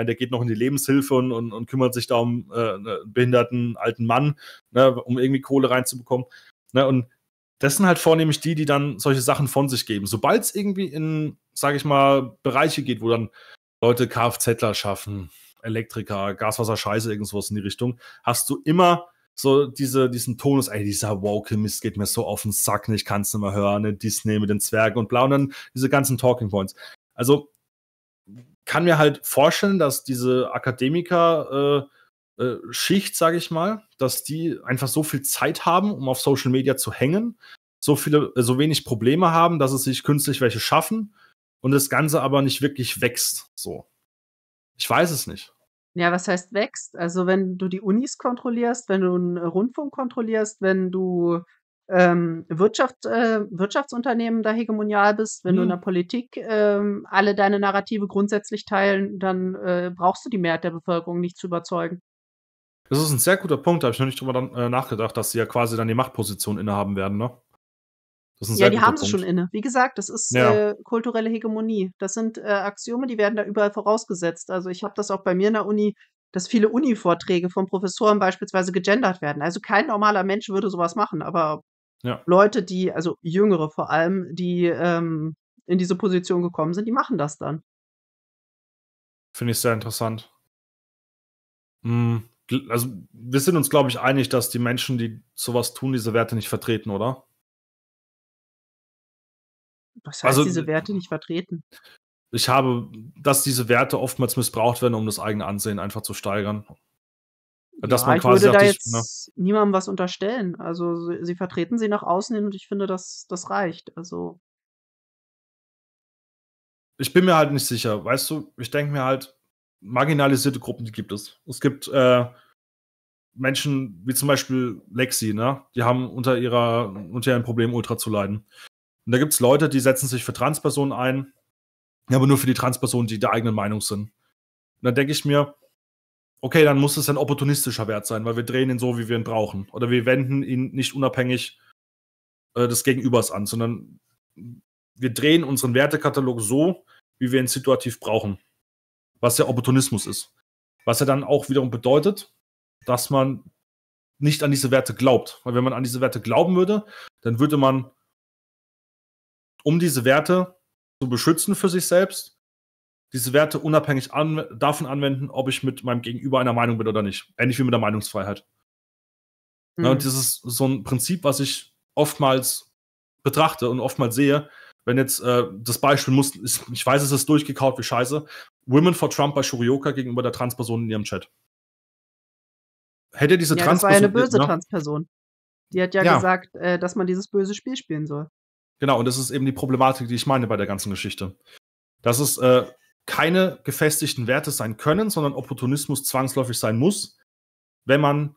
meine, der geht noch in die Lebenshilfe und, und, und kümmert sich da um äh, einen behinderten alten Mann, ne, um irgendwie Kohle reinzubekommen. Ne, und das sind halt vornehmlich die, die dann solche Sachen von sich geben. Sobald es irgendwie in, sage ich mal, Bereiche geht, wo dann Leute Kfzler schaffen, Elektriker, Gaswasser, Scheiße, irgendwas in die Richtung, hast du immer so diese, diesen Tonus, ey, dieser woke Mist geht mir so auf den Sack, ne, ich kann es nicht mehr hören, ne, Disney mit den Zwergen und bla und dann diese ganzen Talking Points. Also kann mir halt vorstellen, dass diese Akademiker-Schicht, äh, äh, sage ich mal, dass die einfach so viel Zeit haben, um auf Social Media zu hängen, so viele, äh, so wenig Probleme haben, dass es sich künstlich welche schaffen und das Ganze aber nicht wirklich wächst. So. Ich weiß es nicht. Ja, was heißt wächst? Also, wenn du die Unis kontrollierst, wenn du einen Rundfunk kontrollierst, wenn du ähm, Wirtschaft, äh, Wirtschaftsunternehmen da hegemonial bist, wenn hm. du in mhm. der Politik ähm, alle deine Narrative grundsätzlich teilen, dann äh, brauchst du die Mehrheit der Bevölkerung nicht zu überzeugen. Das ist ein sehr guter Punkt, da habe ich noch nicht drüber dann, äh, nachgedacht, dass sie ja quasi dann die Machtposition innehaben werden, ne? ja, die haben sie schon inne. Wie gesagt, das ist ja. äh, kulturelle Hegemonie. Das sind äh, Axiome, die werden da überall vorausgesetzt. Also ich habe das auch bei mir in der Uni, dass viele Uni-Vorträge von Professoren beispielsweise gegendert werden. Also kein normaler Mensch würde sowas machen, aber ja. Leute, die, also Jüngere vor allem, die ähm, in diese Position gekommen sind, die machen das dann. Finde ich sehr interessant. Hm, also, wir sind uns, glaube ich, einig, dass die Menschen, die sowas tun, diese Werte nicht vertreten, oder? Was heißt also, diese Werte nicht vertreten? Ich habe, dass diese Werte oftmals missbraucht werden, um das eigene Ansehen einfach zu steigern. Dass ja, man quasi ich würde da jetzt ne? niemandem was unterstellen. Also sie, sie, vertreten sie nach außen hin und ich finde, das, das reicht. Also. Ich bin mir halt nicht sicher. Weißt du, ich denke mir halt, marginalisierte Gruppen, die gibt es. Es gibt äh, Menschen wie zum Beispiel Lexi, ne? Die haben unter ihrer, unter ihrem Problem Ultra zu leiden. Und da gibt es Leute, die setzen sich für Transpersonen ein, aber nur für die Transpersonen, die der eigenen Meinung sind. Und dann denke ich mir, okay, dann muss es ein opportunistischer Wert sein, weil wir drehen ihn so, wie wir ihn brauchen. Oder wir wenden ihn nicht unabhängig äh, des Gegenübers an, sondern wir drehen unseren Wertekatalog so, wie wir ihn situativ brauchen. Was ja Opportunismus ist. Was ja dann auch wiederum bedeutet, dass man nicht an diese Werte glaubt. Weil wenn man an diese Werte glauben würde, dann würde man, um diese Werte zu beschützen für sich selbst, diese Werte unabhängig an, davon anwenden, ob ich mit meinem Gegenüber einer Meinung bin oder nicht. Ähnlich wie mit der Meinungsfreiheit. Ne, mhm. Ja, und das ist so ein Prinzip, was ich oftmals betrachte und oftmals sehe, wenn jetzt äh, das Beispiel muss, ist, ich weiß, es ist durchgekaut wie scheiße, Women for Trump bei Shurioka gegenüber der Transperson in ihrem Chat. Hätte diese ja, Transperson. Das war ja eine böse ne? Transperson. Die hat ja, ja. gesagt, äh, dass man dieses böse Spiel spielen soll. Genau, und das ist eben die Problematik, die ich meine bei der ganzen Geschichte. Das ist, äh, keine gefestigten Werte sein können, sondern Opportunismus zwangsläufig sein muss, wenn man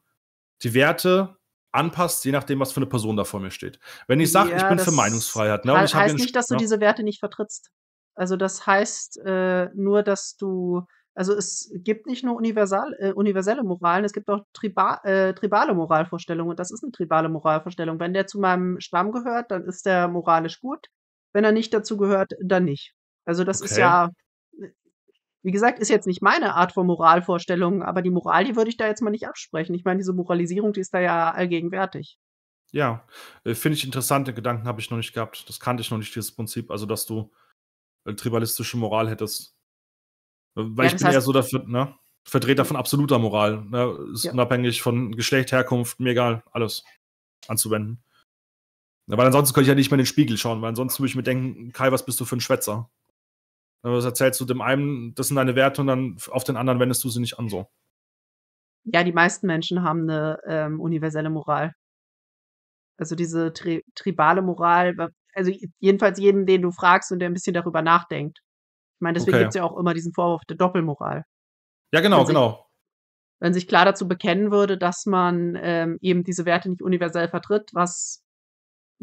die Werte anpasst, je nachdem, was für eine Person da vor mir steht. Wenn ich sage, ja, ich bin für Meinungsfreiheit. Ne, heißt nicht, dass du ja. diese Werte nicht vertrittst. Also das heißt äh, nur, dass du, also es gibt nicht nur universal, äh, universelle Moralen, es gibt auch triba äh, tribale Moralvorstellungen und das ist eine tribale Moralvorstellung. Wenn der zu meinem Stamm gehört, dann ist der moralisch gut. Wenn er nicht dazu gehört, dann nicht. Also das okay. ist ja wie gesagt, ist jetzt nicht meine Art von Moralvorstellung, aber die Moral, die würde ich da jetzt mal nicht absprechen. Ich meine, diese Moralisierung, die ist da ja allgegenwärtig. Ja, äh, finde ich interessante Gedanken habe ich noch nicht gehabt. Das kannte ich noch nicht, dieses Prinzip. Also, dass du äh, tribalistische Moral hättest. Äh, weil ja, ich bin heißt, eher so dafür, ne? Vertreter von absoluter Moral. Ne? Ist ja. unabhängig von Geschlecht, Herkunft, mir egal, alles anzuwenden. Ja, weil ansonsten könnte ich ja nicht mehr in den Spiegel schauen, weil ansonsten würde ich mir denken, Kai, was bist du für ein Schwätzer? Was erzählst du dem einen, das sind deine Werte und dann auf den anderen wendest du sie nicht an so. Ja, die meisten Menschen haben eine ähm, universelle Moral. Also diese tri tribale Moral, also jedenfalls jeden, den du fragst und der ein bisschen darüber nachdenkt. Ich meine, deswegen okay. gibt es ja auch immer diesen Vorwurf der Doppelmoral. Ja, genau, wenn genau. Sich, wenn sich klar dazu bekennen würde, dass man ähm, eben diese Werte nicht universell vertritt, was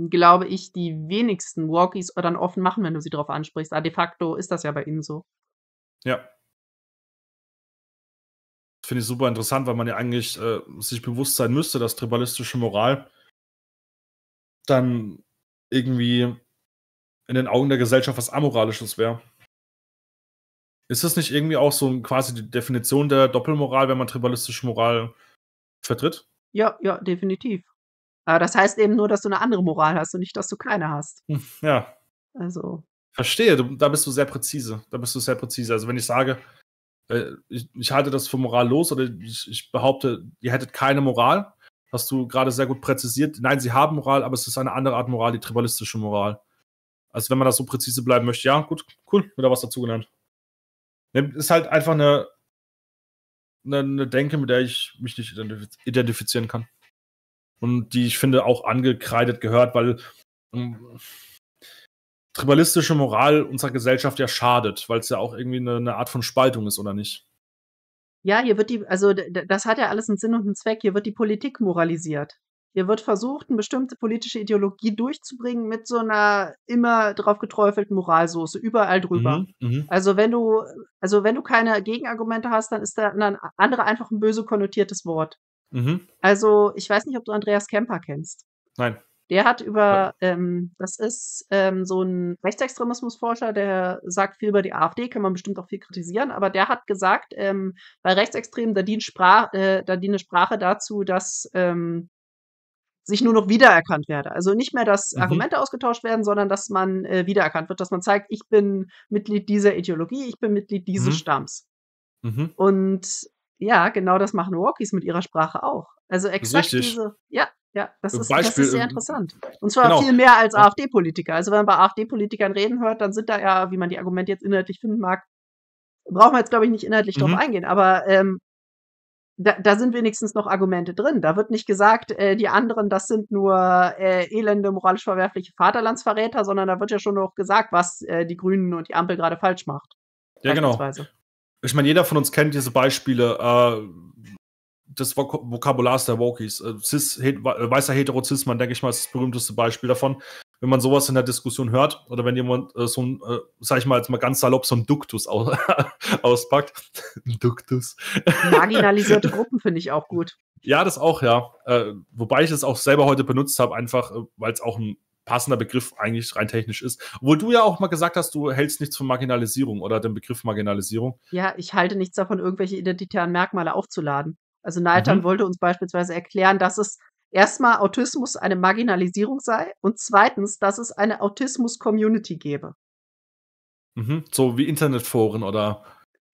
glaube ich, die wenigsten Walkies dann offen machen, wenn du sie drauf ansprichst. Ah, de facto ist das ja bei ihnen so. Ja. Finde ich super interessant, weil man ja eigentlich äh, sich bewusst sein müsste, dass tribalistische Moral dann irgendwie in den Augen der Gesellschaft was Amoralisches wäre. Ist das nicht irgendwie auch so quasi die Definition der Doppelmoral, wenn man tribalistische Moral vertritt? Ja, ja, definitiv. Aber das heißt eben nur, dass du eine andere Moral hast und nicht, dass du keine hast. Hm, ja. Also. Verstehe, du, da bist du sehr präzise. Da bist du sehr präzise. Also wenn ich sage, äh, ich, ich halte das für morallos oder ich, ich behaupte, ihr hättet keine Moral, hast du gerade sehr gut präzisiert. Nein, sie haben Moral, aber es ist eine andere Art Moral, die tribalistische Moral. Also wenn man das so präzise bleiben möchte, ja, gut, cool, wird da was dazu genannt. Ist halt einfach eine, eine, eine Denke, mit der ich mich nicht identifizieren kann und die ich finde auch angekreidet gehört, weil ähm, tribalistische Moral unserer Gesellschaft ja schadet, weil es ja auch irgendwie eine, eine, Art von Spaltung ist, oder nicht? Ja, hier wird die, also das hat ja alles einen Sinn und einen Zweck, hier wird die Politik moralisiert. Hier wird versucht, eine bestimmte politische Ideologie durchzubringen mit so einer immer drauf geträufelten Moralsoße, überall drüber. Mhm, mhm. also wenn du, also wenn du keine Gegenargumente hast, dann ist da ein andere einfach ein böse konnotiertes Wort. Mhm. Also, ich weiß nicht, ob du Andreas Kemper kennst. Nein. Der hat über, ähm, das ist ähm, so ein Rechtsextremismusforscher, der sagt viel über die AfD, kann man bestimmt auch viel kritisieren, aber der hat gesagt, ähm, bei Rechtsextremen, da dient, Sprach, äh, da dient eine Sprache dazu, dass ähm, sich nur noch wiedererkannt werde. Also nicht mehr, dass mhm. Argumente ausgetauscht werden, sondern dass man äh, wiedererkannt wird, dass man zeigt, ich bin Mitglied dieser Ideologie, ich bin Mitglied dieses mhm. Stamms. Mhm. Und ja, genau das machen Walkies mit ihrer Sprache auch. Also exakt diese, ja, ja, das ist, Beispiel, das ist sehr interessant. Und zwar genau. viel mehr als ja. AfD-Politiker. Also wenn man bei AfD-Politikern reden hört, dann sind da ja, wie man die Argumente jetzt inhaltlich finden mag, brauchen wir jetzt, glaube ich, nicht inhaltlich mhm. drauf eingehen, aber ähm, da, da sind wenigstens noch Argumente drin. Da wird nicht gesagt, äh, die anderen, das sind nur äh, elende, moralisch verwerfliche Vaterlandsverräter, sondern da wird ja schon noch gesagt, was äh, die Grünen und die Ampel gerade falsch macht. Ja, genau ich meine, jeder von uns kennt diese Beispiele äh, des Vok Vokabulars der Wokies. Äh, cis, het, äh, weißer Heterozisman, denke ich mal, ist das berühmteste Beispiel davon. Wenn man sowas in der Diskussion hört oder wenn jemand äh, so ein, äh, sag ich mal jetzt mal ganz salopp, so ein Duktus aus auspackt. Duktus. Marginalisierte Gruppen finde ich auch gut. Ja, das auch, ja. Äh, wobei ich es auch selber heute benutzt habe, einfach weil es auch ein passender Begriff eigentlich rein technisch ist. Obwohl du ja auch mal gesagt hast, du hältst nichts von Marginalisierung oder dem Begriff Marginalisierung. Ja, ich halte nichts davon, irgendwelche identitären Merkmale aufzuladen. Also Nathan mhm. wollte uns beispielsweise erklären, dass es erstmal Autismus eine Marginalisierung sei und zweitens, dass es eine Autismus-Community gäbe. Mhm. So wie Internetforen oder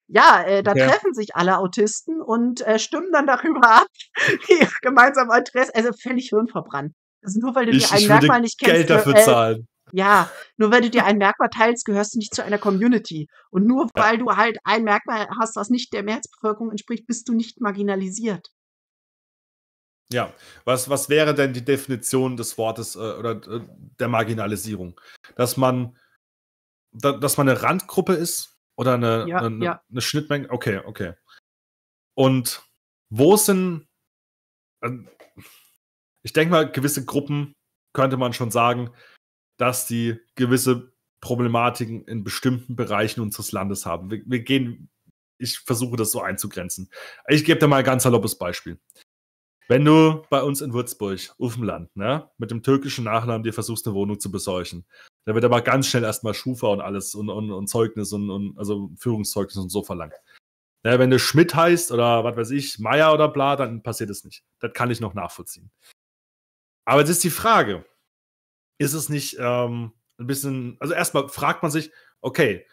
ja, äh, da okay. treffen sich alle Autisten und äh, stimmen dann darüber ab, ihre gemeinsame Adresse. Also völlig hirnverbrannt. Also nur weil du ich, dir ein Merkmal nicht kennst. Geld dafür äh, zahlen. Ja, nur weil du dir ein Merkmal teilst, gehörst du nicht zu einer Community. Und nur ja. weil du halt ein Merkmal hast, was nicht der Mehrheitsbevölkerung entspricht, bist du nicht marginalisiert. Ja, was, was wäre denn die Definition des Wortes äh, oder äh, der Marginalisierung? Dass man, da, dass man eine Randgruppe ist oder eine, ja, eine, ja. eine Schnittmenge? Okay, okay. Und wo sind, ähm, ich denke mal, gewisse Gruppen könnte man schon sagen, dass die gewisse Problematiken in bestimmten Bereichen unseres Landes haben. Wir, wir gehen, ich versuche das so einzugrenzen. Ich gebe dir mal ein ganz saloppes Beispiel. Wenn du bei uns in Würzburg, auf ne, mit dem türkischen Nachnamen dir versuchst, eine Wohnung zu besorgen, da wird aber ganz schnell erstmal Schufa und alles und, und, und Zeugnis und, und, also Führungszeugnis und so verlangt. Ja, ne, wenn du Schmidt heißt oder was weiß ich, Meier oder bla, dann passiert es nicht. Das kann ich noch nachvollziehen. Aber jetzt ist die Frage, ist es nicht ähm, ein bisschen, also erstmal fragt man sich, okay,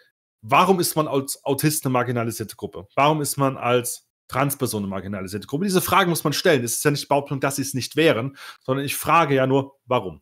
warum ist man als Autist eine marginalisierte Gruppe? Warum ist man als Transperson eine marginalisierte Gruppe? Diese Frage muss man stellen. Es ist ja nicht Behauptung, dass sie es nicht wären, sondern ich frage ja nur, warum?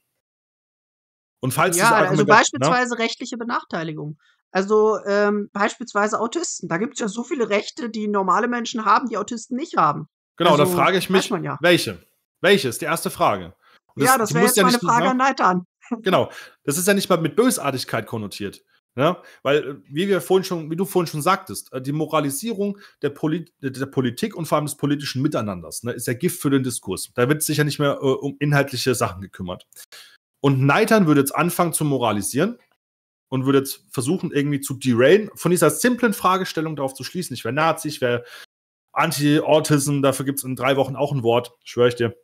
Und falls ja, also ne? beispielsweise ne? rechtliche Benachteiligung. Also ähm, beispielsweise Autisten. Da gibt es ja so viele Rechte, die normale Menschen haben, die Autisten nicht haben. Genau, also, da frage ich mich, ja. welche? Welche ist die erste Frage? Das, ja, das wäre jetzt ja meine Frage an Neitan. Genau. Das ist ja nicht mal mit Bösartigkeit konnotiert. Ja, ne? weil, äh, wie wir vorhin schon, wie du vorhin schon sagtest, äh, die Moralisierung der, Poli der Politik und vor allem des politischen Miteinanders ne, ist ja Gift für den Diskurs. Da wird sich ja nicht mehr äh, um inhaltliche Sachen gekümmert. Und Neitern würde jetzt anfangen zu moralisieren und würde jetzt versuchen, irgendwie zu derailen, von dieser simplen Fragestellung darauf zu schließen. Ich wäre Nazi, ich wäre Anti-Autism, dafür gibt es in drei Wochen auch ein Wort, schwöre ich dir.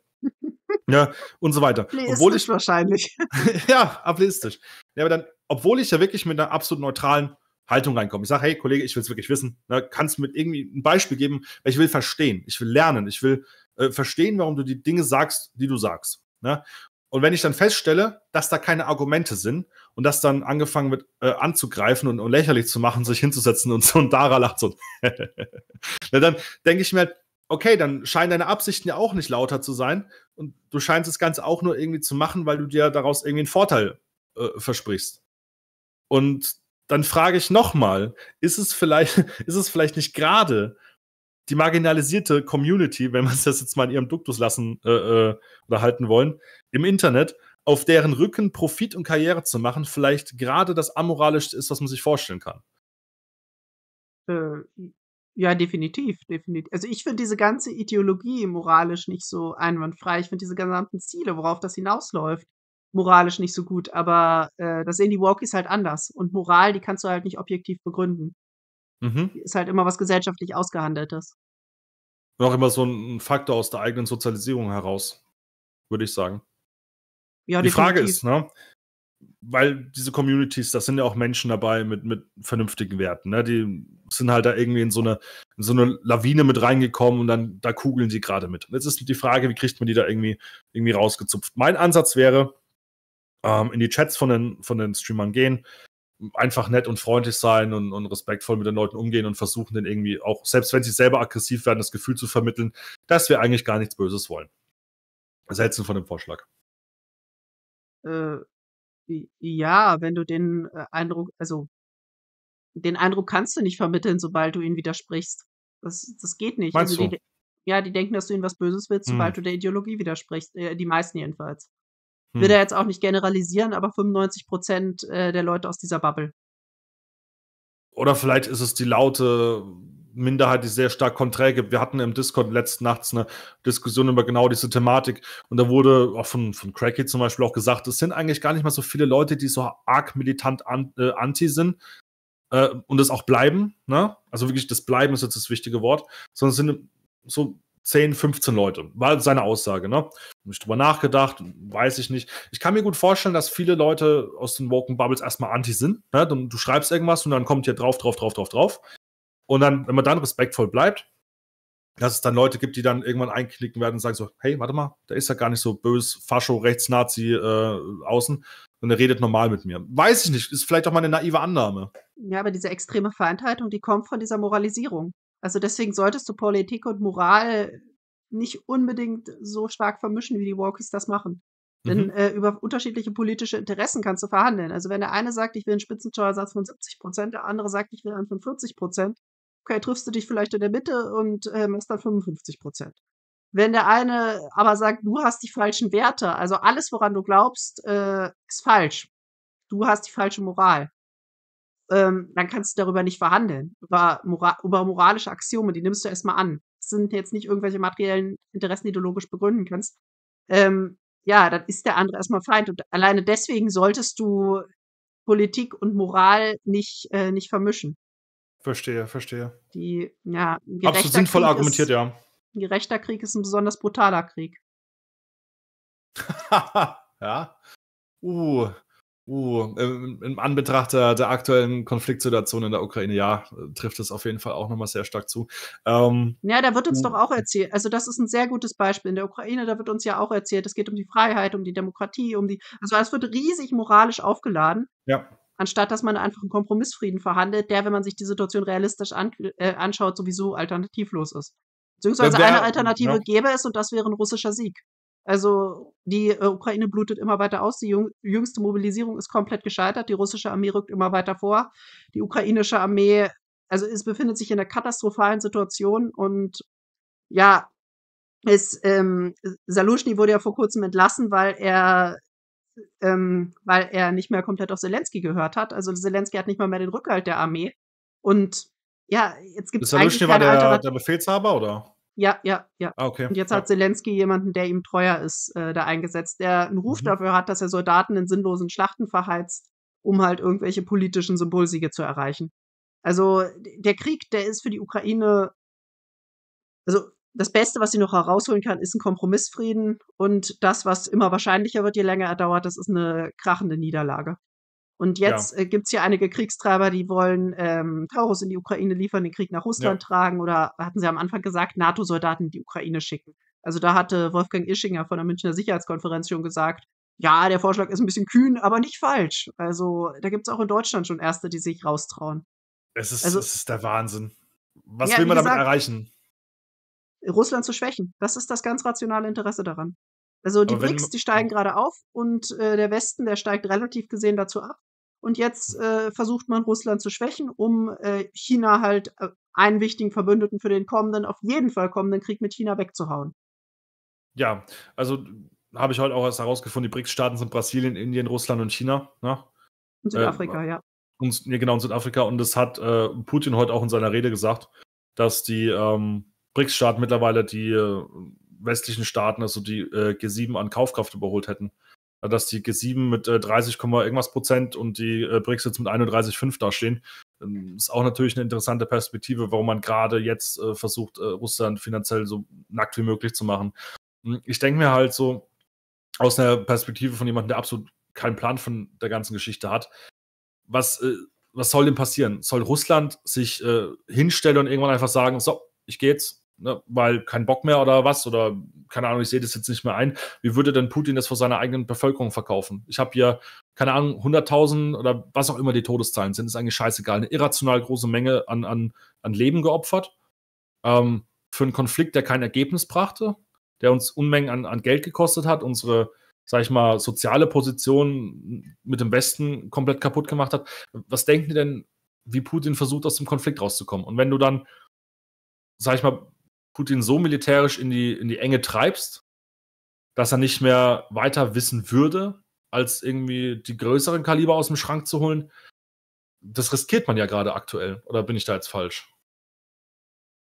Ja, und so weiter. Obwohl ich wahrscheinlich. ja, ableistisch. Ja, aber dann, obwohl ich ja wirklich mit einer absolut neutralen Haltung reinkomme. Ich sage, hey Kollege, ich will es wirklich wissen. Ne? Kannst mir irgendwie ein Beispiel geben, weil ich will verstehen, ich will lernen, ich will äh, verstehen, warum du die Dinge sagst, die du sagst. Ne? Und wenn ich dann feststelle, dass da keine Argumente sind und das dann angefangen wird äh, anzugreifen und, und lächerlich zu machen, sich hinzusetzen und so und Dara lacht so, Na, dann denke ich mir halt, okay, dann scheinen deine Absichten ja auch nicht lauter zu sein und du scheinst das Ganze auch nur irgendwie zu machen, weil du dir daraus irgendwie einen Vorteil äh, versprichst. Und dann frage ich nochmal, ist es vielleicht, ist es vielleicht nicht gerade die marginalisierte Community, wenn wir es das jetzt mal in ihrem Duktus lassen äh, äh, oder halten wollen, im Internet, auf deren Rücken Profit und Karriere zu machen, vielleicht gerade das amoralischste ist, was man sich vorstellen kann. Äh, ja, definitiv, definitiv. Also ich finde diese ganze Ideologie moralisch nicht so einwandfrei. Ich finde diese gesamten Ziele, worauf das hinausläuft, moralisch nicht so gut. Aber äh, das sehen die Walkies halt anders. Und Moral, die kannst du halt nicht objektiv begründen. Mhm. Ist halt immer was gesellschaftlich Ausgehandeltes. Noch immer so ein Faktor aus der eigenen Sozialisierung heraus, würde ich sagen. Ja, die definitiv. Frage ist, ne, weil diese Communities, das sind ja auch Menschen dabei mit, mit vernünftigen Werten. Ne? Die sind halt da irgendwie in so, eine, in so eine Lawine mit reingekommen und dann da kugeln sie gerade mit. Und jetzt ist die Frage, wie kriegt man die da irgendwie, irgendwie rausgezupft? Mein Ansatz wäre, ähm, in die Chats von den, von den Streamern gehen, einfach nett und freundlich sein und, und respektvoll mit den Leuten umgehen und versuchen, den irgendwie auch, selbst wenn sie selber aggressiv werden, das Gefühl zu vermitteln, dass wir eigentlich gar nichts Böses wollen. Seltsam von dem Vorschlag? Äh, ja, wenn du den äh, Eindruck, also den Eindruck kannst du nicht vermitteln, sobald du ihnen widersprichst. Das, das geht nicht. also die, ja, die denken, dass du ihnen was Böses willst, hm. sobald du der Ideologie widersprichst. Äh, die meisten jedenfalls. Hm. Will er jetzt auch nicht generalisieren, aber 95 Prozent äh, der Leute aus dieser Bubble. Oder vielleicht ist es die laute Minderheit, die sehr stark konträr gibt. Wir hatten im Discord letzten Nachts eine Diskussion über genau diese Thematik und da wurde auch von, von Cracky zum Beispiel auch gesagt, es sind eigentlich gar nicht mal so viele Leute, die so arg militant an, äh, anti sind äh, und das auch bleiben. Ne? Also wirklich, das Bleiben ist jetzt das wichtige Wort, sondern es sind so 10, 15 Leute. War seine Aussage, ne? Habe ich drüber nachgedacht, weiß ich nicht. Ich kann mir gut vorstellen, dass viele Leute aus den Woken Bubbles erstmal anti sind. Ne? Du, du schreibst irgendwas und dann kommt hier drauf, drauf, drauf, drauf, drauf. Und dann, wenn man dann respektvoll bleibt, dass es dann Leute gibt, die dann irgendwann einklicken werden und sagen so, hey, warte mal, der ist ja gar nicht so böse, Fascho, rechts, Nazi, äh, außen. Und er redet normal mit mir. Weiß ich nicht, ist vielleicht auch mal eine naive Annahme. Ja, aber diese extreme Feindhaltung, die kommt von dieser Moralisierung. Also deswegen solltest du Politik und Moral nicht unbedingt so stark vermischen, wie die Walkies das machen. Denn mhm. äh, über unterschiedliche politische Interessen kannst du verhandeln. Also wenn der eine sagt, ich will einen Spitzensteuersatz von 70 Prozent, der andere sagt, ich will einen von 40 Prozent, Okay, triffst du dich vielleicht in der Mitte und ähm, machst dann 55 Prozent. Wenn der eine aber sagt, du hast die falschen Werte, also alles, woran du glaubst, äh, ist falsch. Du hast die falsche Moral. Ähm, dann kannst du darüber nicht verhandeln. Über, Mora über moralische Axiome, die nimmst du erstmal an. Das sind jetzt nicht irgendwelche materiellen Interessen, die du logisch begründen kannst. Ähm, ja, dann ist der andere erstmal Feind. Und alleine deswegen solltest du Politik und Moral nicht, äh, nicht vermischen. Verstehe, verstehe. Die, ja, Absolut sinnvoll Krieg argumentiert, ist, ja. Ein gerechter Krieg ist ein besonders brutaler Krieg. ja. Uh, uh, im, Anbetracht der, der, aktuellen Konfliktsituation in der Ukraine, ja, trifft es auf jeden Fall auch nochmal sehr stark zu. Ähm, ja, da wird uns uh. doch auch erzählt, also das ist ein sehr gutes Beispiel. In der Ukraine, da wird uns ja auch erzählt, es geht um die Freiheit, um die Demokratie, um die, also es wird riesig moralisch aufgeladen. Ja anstatt dass man einfach einen Kompromissfrieden verhandelt, der, wenn man sich die Situation realistisch an, äh, anschaut, sowieso alternativlos ist. Beziehungsweise wär, eine Alternative ja. gäbe es und das wäre ein russischer Sieg. Also die äh, Ukraine blutet immer weiter aus, die jüng jüngste Mobilisierung ist komplett gescheitert, die russische Armee rückt immer weiter vor, die ukrainische Armee, also es befindet sich in einer katastrophalen Situation und ja, ist, ähm, Salushny wurde ja vor kurzem entlassen, weil er ähm, weil er nicht mehr komplett auf Zelensky gehört hat. Also Zelensky hat nicht mal mehr den Rückhalt der Armee. Und ja, jetzt gibt es eigentlich keine der, Alternative. der Befehlshaber, oder? Ja, ja, ja. Ah, okay. Und jetzt ja. hat Zelensky jemanden, der ihm treuer ist, äh, da eingesetzt, der einen Ruf mhm. dafür hat, dass er Soldaten in sinnlosen Schlachten verheizt, um halt irgendwelche politischen Symbolsiege zu erreichen. Also der Krieg, der ist für die Ukraine, also das Beste, was sie noch herausholen kann, ist ein Kompromissfrieden. Und das, was immer wahrscheinlicher wird, je länger er dauert, das ist eine krachende Niederlage. Und jetzt ja. äh, gibt es hier einige Kriegstreiber, die wollen ähm, Taurus in die Ukraine liefern, den Krieg nach Russland ja. tragen oder hatten sie am Anfang gesagt, NATO-Soldaten in die Ukraine schicken. Also da hatte Wolfgang Ischinger von der Münchner Sicherheitskonferenz schon gesagt, ja, der Vorschlag ist ein bisschen kühn, aber nicht falsch. Also da gibt es auch in Deutschland schon Erste, die sich raustrauen. Es ist, also, es ist der Wahnsinn. Was ja, will man damit gesagt, erreichen? Russland zu schwächen. Das ist das ganz rationale Interesse daran. Also die BRICS, die steigen gerade auf und äh, der Westen, der steigt relativ gesehen dazu ab. Und jetzt äh, versucht man Russland zu schwächen, um äh, China halt äh, einen wichtigen Verbündeten für den kommenden, auf jeden Fall kommenden Krieg mit China wegzuhauen. Ja, also habe ich heute auch erst herausgefunden, die BRICS-Staaten sind Brasilien, Indien, Russland und China. Ne? Und äh, Südafrika, ja. Und, nee, genau, und Südafrika. Und das hat äh, Putin heute auch in seiner Rede gesagt, dass die ähm, BRICS-Staaten mittlerweile die äh, westlichen Staaten, also die äh, G7 an Kaufkraft überholt hätten. Also, dass die G7 mit 30, äh, irgendwas Prozent und die BRICS jetzt mit 31,5 dastehen. Ähm, ist auch natürlich eine interessante Perspektive, warum man gerade jetzt versucht, Russland finanziell so nackt wie möglich zu machen. Hm, ich denke mir halt so, aus einer Perspektive von jemandem, der absolut keinen Plan von der ganzen Geschichte hat, was, was soll denn passieren? Soll Russland sich hinstellen und irgendwann einfach sagen, so, ich gehe jetzt, Ne, weil kein Bock mehr oder was oder keine Ahnung, ich sehe das jetzt nicht mehr ein. Wie würde denn Putin das vor seiner eigenen Bevölkerung verkaufen? Ich habe hier, keine Ahnung, 100.000 oder was auch immer die Todeszahlen sind, ist eigentlich scheißegal, eine irrational große Menge an, an, an Leben geopfert ähm, für einen Konflikt, der kein Ergebnis brachte, der uns Unmengen an, an Geld gekostet hat, unsere, sag ich mal, soziale Position mit dem Westen komplett kaputt gemacht hat. Was denken die denn, wie Putin versucht, aus dem Konflikt rauszukommen? Und wenn du dann, sag ich mal, Putin so militärisch in die, in die Enge treibst, dass er nicht mehr weiter wissen würde, als irgendwie die größeren Kaliber aus dem Schrank zu holen. Das riskiert man ja gerade aktuell. Oder bin ich da jetzt falsch?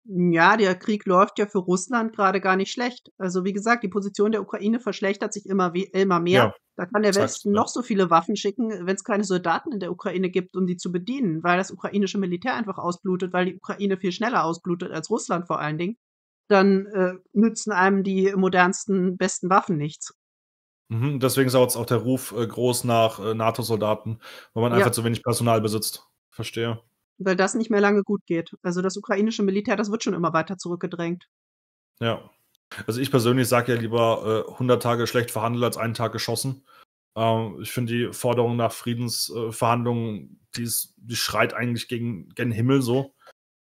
Ja, der Krieg läuft ja für Russland gerade gar nicht schlecht. Also wie gesagt, die Position der Ukraine verschlechtert sich immer, immer mehr. Ja, da kann der Westen ja. noch so viele Waffen schicken, wenn es keine Soldaten in der Ukraine gibt, um die zu bedienen, weil das ukrainische Militär einfach ausblutet, weil die Ukraine viel schneller ausblutet als Russland vor allen Dingen dann äh, nützen einem die modernsten, besten Waffen nichts. Mhm, deswegen ist auch der Ruf äh, groß nach äh, NATO-Soldaten, weil man ja. einfach zu wenig Personal besitzt. Verstehe. Weil das nicht mehr lange gut geht. Also das ukrainische Militär, das wird schon immer weiter zurückgedrängt. Ja. Also ich persönlich sage ja lieber äh, 100 Tage schlecht verhandelt als einen Tag geschossen. Ähm, ich finde die Forderung nach Friedensverhandlungen, die, die schreit eigentlich gegen, gegen Himmel so.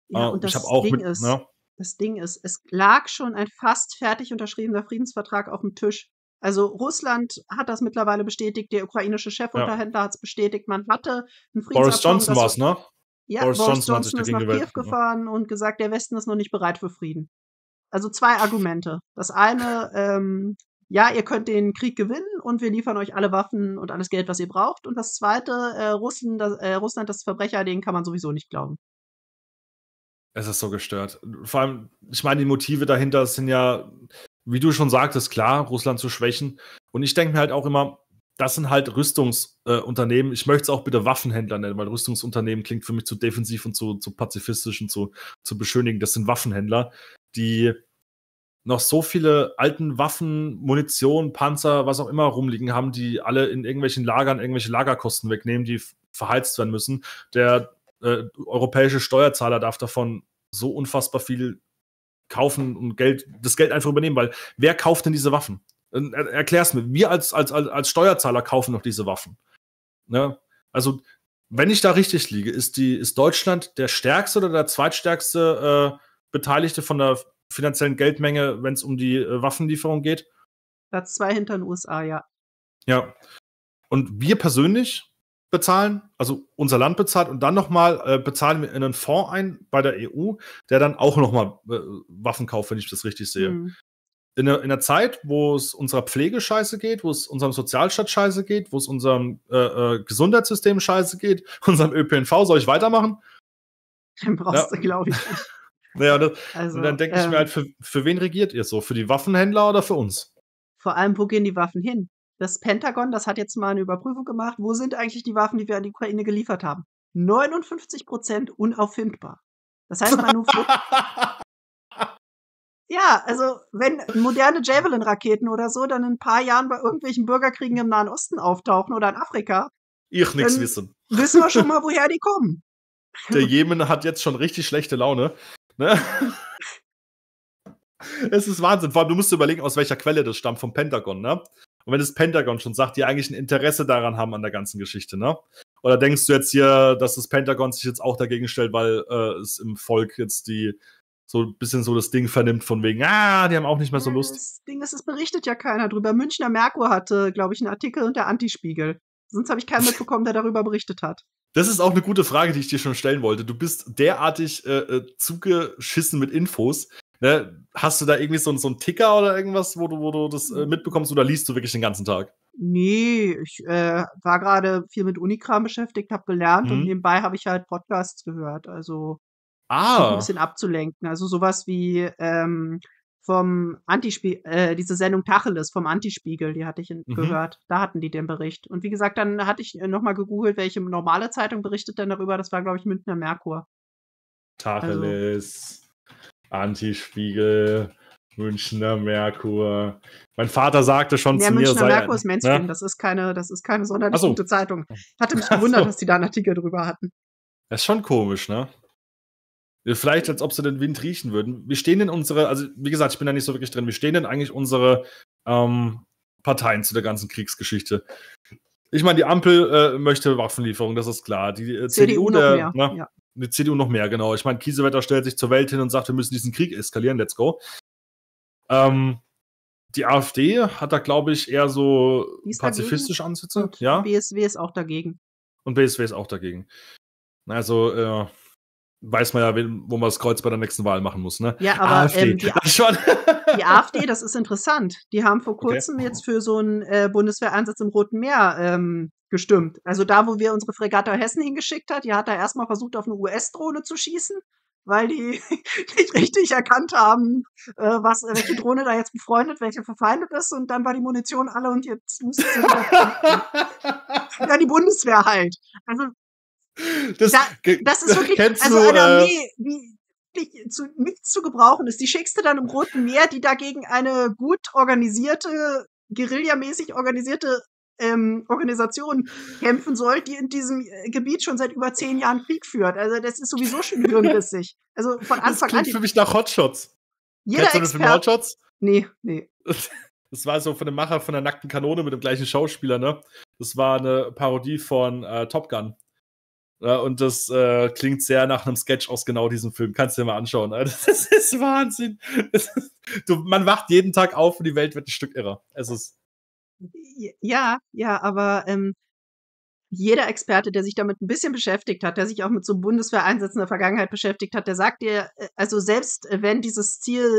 Ja, äh, und das ich auch mit, ist, ne? Das Ding ist, es lag schon ein fast fertig unterschriebener Friedensvertrag auf dem Tisch. Also Russland hat das mittlerweile bestätigt, der ukrainische Chefunterhändler ja. hat es bestätigt, man hatte einen Friedensvertrag. Boris Johnson war es, ne? Ja, Boris, Boris Johnson, Johnson ist nach Kiew ne? gefahren ja. und gesagt, der Westen ist noch nicht bereit für Frieden. Also zwei Argumente. Das eine, ähm, ja, ihr könnt den Krieg gewinnen und wir liefern euch alle Waffen und alles Geld, was ihr braucht. Und das zweite, äh, Russen, das, äh, Russland, das Verbrecher, denen kann man sowieso nicht glauben. Es ist so gestört. Vor allem, ich meine, die Motive dahinter sind ja, wie du schon sagtest, klar, Russland zu schwächen. Und ich denke mir halt auch immer, das sind halt Rüstungsunternehmen. Äh, ich möchte es auch bitte Waffenhändler nennen, weil Rüstungsunternehmen klingt für mich zu defensiv und zu, zu pazifistisch und zu, zu beschönigend. Das sind Waffenhändler, die noch so viele alten Waffen, Munition, Panzer, was auch immer rumliegen haben, die alle in irgendwelchen Lagern irgendwelche Lagerkosten wegnehmen, die verheizt werden müssen. Der äh, europäische Steuerzahler darf davon so unfassbar viel kaufen und Geld, das Geld einfach übernehmen, weil wer kauft denn diese Waffen? Er, erklär's mir. Wir als, als, als Steuerzahler kaufen noch diese Waffen. Ne? Also, wenn ich da richtig liege, ist, die, ist Deutschland der stärkste oder der zweitstärkste äh, Beteiligte von der finanziellen Geldmenge, wenn es um die äh, Waffenlieferung geht? Platz zwei hinter den USA, ja. Ja. Und wir persönlich bezahlen, also unser Land bezahlt und dann nochmal äh, bezahlen wir in einen Fonds ein bei der EU, der dann auch nochmal äh, Waffen kauft, wenn ich das richtig sehe. Mhm. In, der, in der Zeit, wo es unserer Pflege scheiße geht, wo es unserem Sozialstaat scheiße geht, wo es unserem äh, äh, Gesundheitssystem scheiße geht, unserem ÖPNV, soll ich weitermachen? Den brauchst ja. du, glaube ich. naja, das, ne, also, und dann denke ähm, ich mir ähm, halt, für, für wen regiert ihr so? Für die Waffenhändler oder für uns? Vor allem, wo gehen die Waffen hin? das Pentagon, das hat jetzt mal eine Überprüfung gemacht, wo sind eigentlich die Waffen, die wir an die Ukraine geliefert haben? 59 Prozent unauffindbar. Das heißt, man nur. ja, also wenn moderne Javelin-Raketen oder so dann in ein paar Jahren bei irgendwelchen Bürgerkriegen im Nahen Osten auftauchen oder in Afrika. Ich nix wissen. Wissen wir schon mal, woher die kommen. Der Jemen hat jetzt schon richtig schlechte Laune. Ne? Es ist Wahnsinn. Vor allem, du musst überlegen, aus welcher Quelle das stammt, vom Pentagon, ne? Und wenn das Pentagon schon sagt, die eigentlich ein Interesse daran haben an der ganzen Geschichte, ne? Oder denkst du jetzt hier, dass das Pentagon sich jetzt auch dagegen stellt, weil äh, es im Volk jetzt die so ein bisschen so das Ding vernimmt von wegen, ah, die haben auch nicht mehr so Lust. Das Ding ist, es berichtet ja keiner drüber. Münchner Merkur hatte, glaube ich, einen Artikel und der Antispiegel. Sonst habe ich keinen mitbekommen, der darüber berichtet hat. Das ist auch eine gute Frage, die ich dir schon stellen wollte. Du bist derartig äh, äh zugeschissen mit Infos, ne, hast du da irgendwie so, so einen Ticker oder irgendwas, wo du, wo du das äh, mitbekommst oder liest du wirklich den ganzen Tag? Nee, ich äh, war gerade viel mit Unikram beschäftigt, habe gelernt mhm. und nebenbei habe ich halt Podcasts gehört. Also ah. ein bisschen abzulenken. Also sowas wie ähm, vom Antispiegel, äh, diese Sendung Tacheles vom Antispiegel, die hatte ich mhm. gehört. Da hatten die den Bericht. Und wie gesagt, dann hatte ich äh, nochmal gegoogelt, welche normale Zeitung berichtet denn darüber. Das war, glaube ich, Münchner Merkur. Also Tacheles. Also, Antispiegel, Münchner Merkur. Mein Vater sagte schon ja, zu Münchner mir. Münchner Merkur ist Mainstream, ne? das ist keine, das ist keine sonderlich so. gute Zeitung. Hatte mich gewundert, so. dass die da einen Artikel drüber hatten. Das ist schon komisch, ne? Vielleicht, als ob sie den Wind riechen würden. Wie stehen denn unsere, also wie gesagt, ich bin da nicht so wirklich drin, wie stehen denn eigentlich unsere ähm, Parteien zu der ganzen Kriegsgeschichte? Ich meine, die Ampel äh, möchte Waffenlieferung, das ist klar. Die äh, CDU, CDU der, ne? ja. Die CDU noch mehr, genau. Ich meine, Kiesewetter stellt sich zur Welt hin und sagt, wir müssen diesen Krieg eskalieren, let's go. Ähm, die AfD hat da, glaube ich, eher so pazifistische Ansätze. Ja? BSW ist auch dagegen. Und BSW ist auch dagegen. Also, äh, weiß man ja, wo man das Kreuz bei der nächsten Wahl machen muss, ne? Ja, aber AfD. Ähm, die, die, AfD, das ist interessant. Die haben vor kurzem okay. jetzt für so einen äh, Bundeswehreinsatz im Roten Meer ähm, gestimmt. Also da, wo wir unsere Fregatta Hessen hingeschickt hat, die hat da erstmal versucht, auf eine US-Drohne zu schießen, weil die nicht richtig erkannt haben, äh, was, äh, welche Drohne da jetzt befreundet, welche verfeindet ist. Und dann war die Munition alle und jetzt mussten sie. ja, die Bundeswehr halt. Also das, da, das ist wirklich, also eine äh, Armee, die, wirklich zu, nichts zu gebrauchen ist. Die schickst du dann im Roten Meer, die dagegen eine gut organisierte, guerillamäßig organisierte ähm, Organisation kämpfen soll, die in diesem äh, Gebiet schon seit über zehn Jahren Krieg führt. Also das ist sowieso schon hirnrissig. Also von Anfang das klingt an. für mich nach Hotshots. Jeder Kennst Expert. Film Hotshots? Nee, nee. Das war so von dem Macher von der nackten Kanone mit dem gleichen Schauspieler, ne? Das war eine Parodie von äh, Top Gun. und das äh, klingt sehr nach einem Sketch aus genau diesem Film. Kannst du dir mal anschauen. Das ist Wahnsinn. Das ist, du, man wacht jeden Tag auf und die Welt wird ein Stück irrer. Es ist ja, ja, aber ähm, jeder Experte, der sich damit ein bisschen beschäftigt hat, der sich auch mit so Bundeswehreinsätzen der Vergangenheit beschäftigt hat, der sagt dir, äh, also selbst äh, wenn dieses Ziel,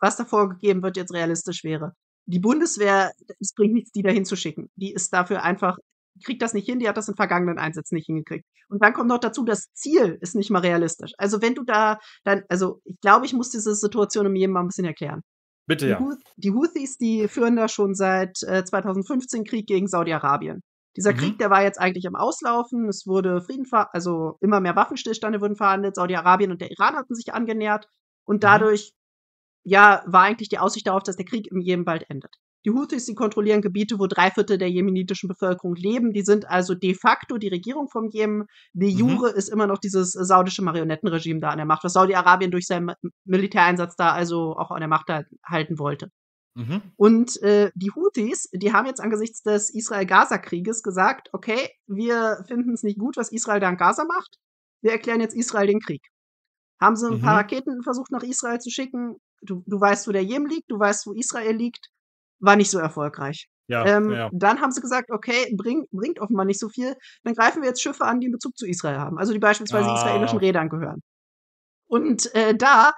was da vorgegeben wird, jetzt realistisch wäre, die Bundeswehr, es bringt nichts, die da hinzuschicken. Die ist dafür einfach, kriegt das nicht hin, die hat das in vergangenen Einsätzen nicht hingekriegt. Und dann kommt noch dazu, das Ziel ist nicht mal realistisch. Also wenn du da dann, also ich glaube, ich muss diese Situation um jeden mal ein bisschen erklären. Bitte, ja. Die Houthis, die führen da schon seit äh, 2015 Krieg gegen Saudi-Arabien. Dieser mhm. Krieg, der war jetzt eigentlich am Auslaufen. Es wurde Frieden, also immer mehr Waffenstillstände wurden verhandelt. Saudi-Arabien und der Iran hatten sich angenähert. Und mhm. dadurch, mhm. ja, war eigentlich die Aussicht darauf, dass der Krieg im Jemen bald endet. Die Houthis, die kontrollieren Gebiete, wo drei Viertel der jemenitischen Bevölkerung leben. Die sind also de facto die Regierung vom Jemen. De mhm. jure mhm. ist immer noch dieses äh, saudische Marionettenregime da an der Macht, was Saudi-Arabien durch seinen Militäreinsatz da also auch an der Macht halten wollte. Mhm. Und äh, die Houthis, die haben jetzt angesichts des Israel-Gaza-Krieges gesagt, okay, wir finden es nicht gut, was Israel da in Gaza macht. Wir erklären jetzt Israel den Krieg. Haben sie ein mhm. paar Raketen versucht nach Israel zu schicken. Du, du weißt, wo der Jemen liegt, du weißt, wo Israel liegt war nicht so erfolgreich. Ja, ähm, ja. Dann haben sie gesagt, okay, bring, bringt offenbar nicht so viel. Dann greifen wir jetzt Schiffe an, die einen Bezug zu Israel haben, also die beispielsweise ah. israelischen Rädern gehören. Und äh, da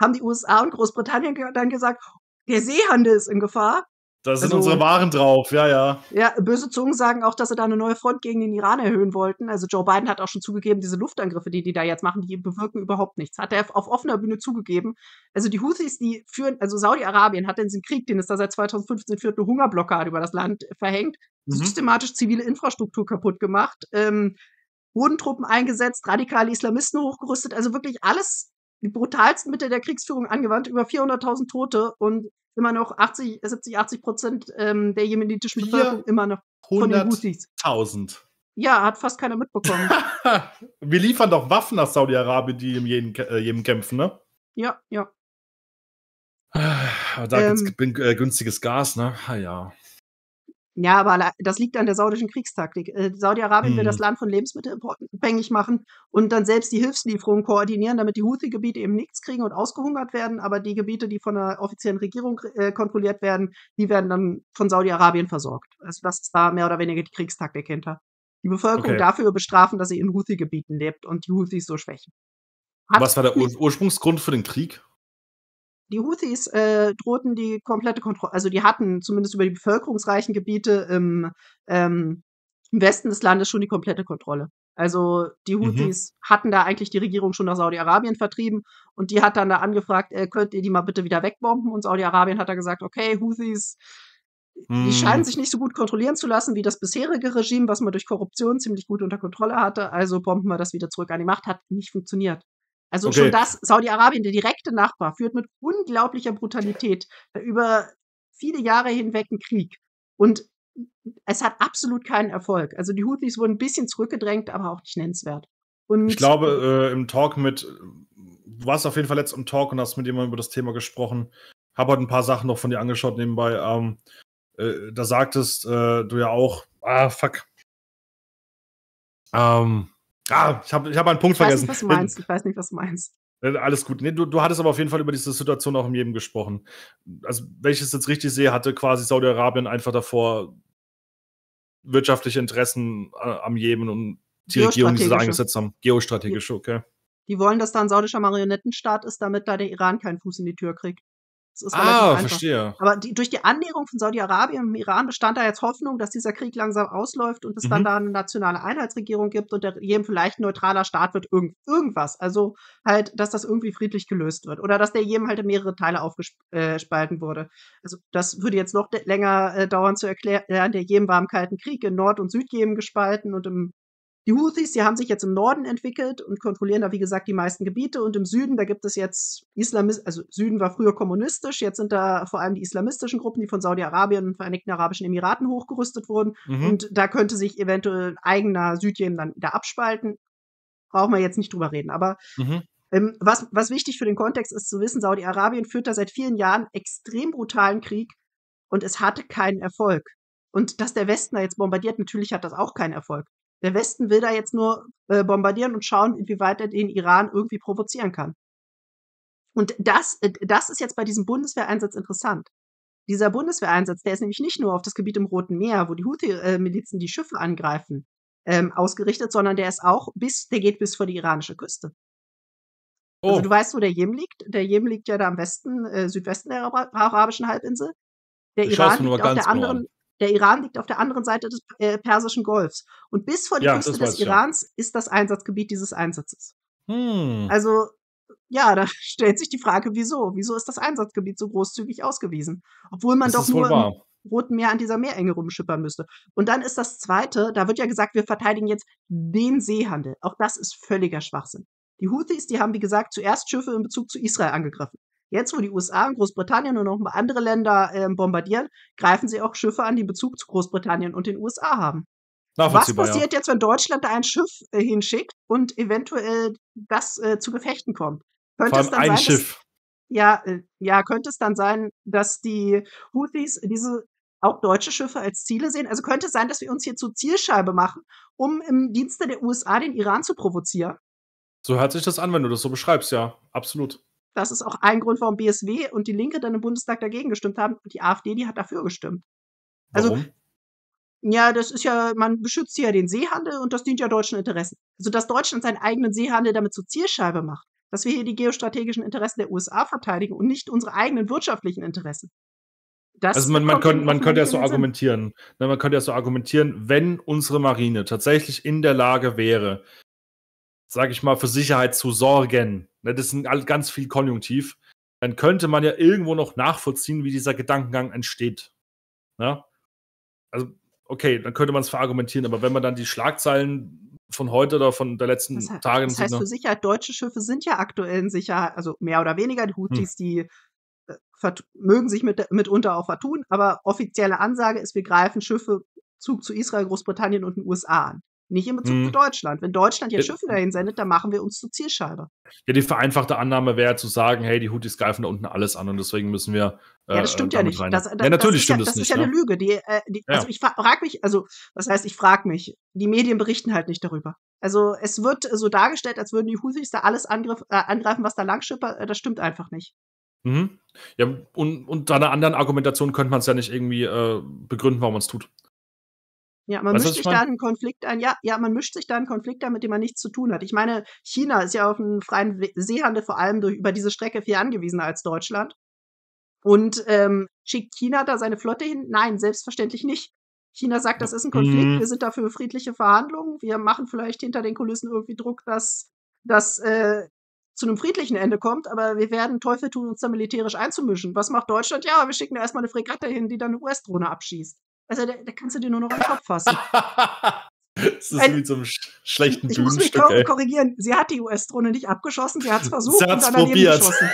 haben die USA und Großbritannien dann gesagt, der Seehandel ist in Gefahr. Da sind also, unsere Waren drauf, ja, ja. Ja, böse Zungen sagen auch, dass sie da eine neue Front gegen den Iran erhöhen wollten. Also Joe Biden hat auch schon zugegeben, diese Luftangriffe, die die da jetzt machen, die bewirken überhaupt nichts. Hat er auf offener Bühne zugegeben. Also die Houthis, die führen, also Saudi-Arabien hat den Krieg, den es da seit 2015 führt, eine Hungerblockade über das Land verhängt, mhm. systematisch zivile Infrastruktur kaputt gemacht, ähm, Bodentruppen eingesetzt, radikale Islamisten hochgerüstet, also wirklich alles die brutalsten Mittel der Kriegsführung angewandt, über 400.000 Tote und immer noch 80, 70, 80 Prozent ähm, der jemenitischen Bevölkerung immer noch von den Houthis. 100.000. Ja, hat fast keiner mitbekommen. Wir liefern doch Waffen nach Saudi-Arabien, die im Jemen, äh, Jemen kämpfen, ne? Ja, ja. Ah, da ähm, es äh, günstiges Gas, ne? Ha, ah, ja. Ja, aber das liegt an der saudischen Kriegstaktik. Äh, Saudi-Arabien hm. will das mhm. Land von Lebensmittelimporten abhängig machen und dann selbst die Hilfslieferungen koordinieren, damit die Houthi-Gebiete eben nichts kriegen und ausgehungert werden. Aber die Gebiete, die von der offiziellen Regierung äh, kontrolliert werden, die werden dann von Saudi-Arabien versorgt. Also das ist da mehr oder weniger die Kriegstaktik hinter. Die Bevölkerung okay. dafür bestrafen, dass sie in Houthi-Gebieten lebt und die Houthis so schwächen. Hat Was war der Ur Ursprungsgrund für den Krieg? die Houthis äh, drohten die komplette Kontrolle, also die hatten zumindest über die bevölkerungsreichen Gebiete im, ähm, im Westen des Landes schon die komplette Kontrolle. Also die mhm. Houthis mhm. hatten da eigentlich die Regierung schon nach Saudi-Arabien vertrieben und die hat dann da angefragt, äh, könnt ihr die mal bitte wieder wegbomben? Und Saudi-Arabien hat da gesagt, okay, Houthis, mhm. die scheinen sich nicht so gut kontrollieren zu lassen wie das bisherige Regime, was man durch Korruption ziemlich gut unter Kontrolle hatte. Also bomben wir das wieder zurück an die Macht. Hat nicht funktioniert. Also okay. schon das, Saudi-Arabien, der direkte Nachbar, führt mit unglaublicher Brutalität über viele Jahre hinweg einen Krieg. Und es hat absolut keinen Erfolg. Also die Houthis wurden ein bisschen zurückgedrängt, aber auch nicht nennenswert. Und ich glaube, äh, im Talk mit, du warst auf jeden Fall letzt im Talk und hast mit jemandem über das Thema gesprochen. Habe heute ein paar Sachen noch von dir angeschaut nebenbei. Ähm, äh, da sagtest äh, du ja auch, ah, fuck. Ähm, Ah, ich habe ich hab einen Punkt ich weiß vergessen. Nicht, was du meinst. Ich weiß nicht, was du meinst. Äh, alles gut. Nee, du, du hattest aber auf jeden Fall über diese Situation auch im Jemen gesprochen. Also, wenn ich es jetzt richtig sehe, hatte quasi Saudi-Arabien einfach davor wirtschaftliche Interessen äh, am Jemen und die Regierung, die sie da eingesetzt haben. Geostrategisch, okay. Die wollen, dass da ein saudischer Marionettenstaat ist, damit da der Iran keinen Fuß in die Tür kriegt. Es ist ah, verstehe. Aber die, durch die Annäherung von Saudi-Arabien und Iran bestand da jetzt Hoffnung, dass dieser Krieg langsam ausläuft und es mhm. dann da eine nationale Einheitsregierung gibt und der, jedem vielleicht ein neutraler Staat wird irgend, irgendwas. Also halt, dass das irgendwie friedlich gelöst wird oder dass der jedem halt in mehrere Teile aufgespalten äh, wurde. Also das würde jetzt noch länger äh, dauern zu erklären. Äh, der jedem war im Kalten Krieg in Nord- und Südjemen gespalten und im die Houthis, die haben sich jetzt im Norden entwickelt und kontrollieren da, wie gesagt, die meisten Gebiete. Und im Süden, da gibt es jetzt Islamis, also Süden war früher kommunistisch, jetzt sind da vor allem die islamistischen Gruppen, die von Saudi-Arabien und Vereinigten Arabischen Emiraten hochgerüstet wurden. Mhm. Und da könnte sich eventuell ein eigener Südjemen dann wieder abspalten. Brauchen wir jetzt nicht drüber reden. Aber mhm. ähm, was, was wichtig für den Kontext ist zu wissen, Saudi-Arabien führt da seit vielen Jahren extrem brutalen Krieg und es hatte keinen Erfolg. Und dass der Westen da jetzt bombardiert, natürlich hat das auch keinen Erfolg. Der Westen will da jetzt nur äh, bombardieren und schauen, inwieweit er den Iran irgendwie provozieren kann. Und das, äh, das ist jetzt bei diesem Bundeswehreinsatz interessant. Dieser Bundeswehreinsatz, der ist nämlich nicht nur auf das Gebiet im Roten Meer, wo die Houthi-Milizen äh, die Schiffe angreifen, ähm, ausgerichtet, sondern der ist auch bis, der geht bis vor die iranische Küste. Also oh. Also du weißt, wo der Jemen liegt. Der Jemen liegt ja da am Westen, äh, Südwesten der arabischen Halbinsel. Der ich Iran liegt auf der genau anderen, an. Der Iran liegt auf der anderen Seite des äh, Persischen Golfs. Und bis vor die ja, Küste des Irans ja. ist das Einsatzgebiet dieses Einsatzes. Hm. Also, ja, da stellt sich die Frage, wieso? Wieso ist das Einsatzgebiet so großzügig ausgewiesen? Obwohl man das doch nur im Roten Meer an dieser Meerenge rumschippern müsste. Und dann ist das Zweite, da wird ja gesagt, wir verteidigen jetzt den Seehandel. Auch das ist völliger Schwachsinn. Die Houthis, die haben, wie gesagt, zuerst Schiffe in Bezug zu Israel angegriffen. Jetzt, wo die USA und Großbritannien und noch andere Länder äh, bombardieren, greifen sie auch Schiffe an, die Bezug zu Großbritannien und den USA haben. Was passiert ja. jetzt, wenn Deutschland da ein Schiff äh, hinschickt und eventuell das äh, zu Gefechten kommt? Könnte es dann ein sein, Schiff. Dass, ja, äh, ja, könnte es dann sein, dass die Houthis diese auch deutsche Schiffe als Ziele sehen? Also könnte es sein, dass wir uns hier zur Zielscheibe machen, um im Dienste der USA den Iran zu provozieren? So hört sich das an, wenn du das so beschreibst, ja, absolut. Das ist auch ein Grund, warum BSW und die Linke dann im Bundestag dagegen gestimmt haben und die AfD, die hat dafür gestimmt. Also, ja, das ist ja, man beschützt ja den Seehandel und das dient ja deutschen Interessen. Also, dass Deutschland seinen eigenen Seehandel damit zur Zielscheibe macht, dass wir hier die geostrategischen Interessen der USA verteidigen und nicht unsere eigenen wirtschaftlichen Interessen. Das also man, man, könnte, man könnte ja so argumentieren. Ne, man könnte ja so argumentieren, wenn unsere Marine tatsächlich in der Lage wäre, sage ich mal, für Sicherheit zu sorgen. Ne? Das ist ganz viel Konjunktiv. Dann könnte man ja irgendwo noch nachvollziehen, wie dieser Gedankengang entsteht. Ja? Ne? Also, okay, dann könnte man es verargumentieren, aber wenn man dann die Schlagzeilen von heute oder von der letzten das heißt, Das ne? heißt, für Sicherheit, deutsche Schiffe sind ja aktuell in Sicherheit, also mehr oder weniger. Die hm. Houthis, hm. die äh, mögen sich mit, mitunter auch vertun, aber offizielle Ansage ist, wir greifen Schiffe Zug zu Israel, Großbritannien und den USA an. Nicht in Bezug hm. zu mhm. Deutschland. Wenn Deutschland jetzt Schiffe dahin sendet, dann machen wir uns zur Zielscheibe. Ja, die vereinfachte Annahme wäre zu sagen, hey, die Houthis greifen da unten alles an und deswegen müssen wir. Äh, ja, das äh, stimmt ja nicht. Das, das, ja, natürlich das stimmt ja, das, das nicht. Das ist ja eine ne? Lüge. Die, äh, die, ja. Also ich frage mich, also was heißt, ich frage mich, die Medien berichten halt nicht darüber. Also es wird so dargestellt, als würden die Houthis da alles angriff, äh, angreifen, was da langschipper. Äh, das stimmt einfach nicht. Mhm. Ja, und unter einer anderen Argumentation könnte man es ja nicht irgendwie äh, begründen, warum man es tut. Ja, man weißt mischt sich da einen Konflikt ein. Ja, ja, man mischt sich da einen Konflikt ein, mit dem man nichts zu tun hat. Ich meine, China ist ja auf einen freien Seehandel vor allem durch, über diese Strecke viel angewiesener als Deutschland. Und ähm, schickt China da seine Flotte hin? Nein, selbstverständlich nicht. China sagt, das ist ein Konflikt, mhm. wir sind dafür friedliche Verhandlungen, wir machen vielleicht hinter den Kulissen irgendwie Druck, dass das äh, zu einem friedlichen Ende kommt, aber wir werden Teufel tun, uns da militärisch einzumischen. Was macht Deutschland? Ja, wir schicken erstmal eine Fregatte hin, die dann eine US-Drohne abschießt. Also da, da kannst du dir nur noch einen Kopf fassen. Das ist Ein, also, wie zum sch schlechten Ich muss mich ey. korrigieren. Sie hat die US-Drohne nicht abgeschossen, sie hat es versucht sie und dann probiert. geschossen.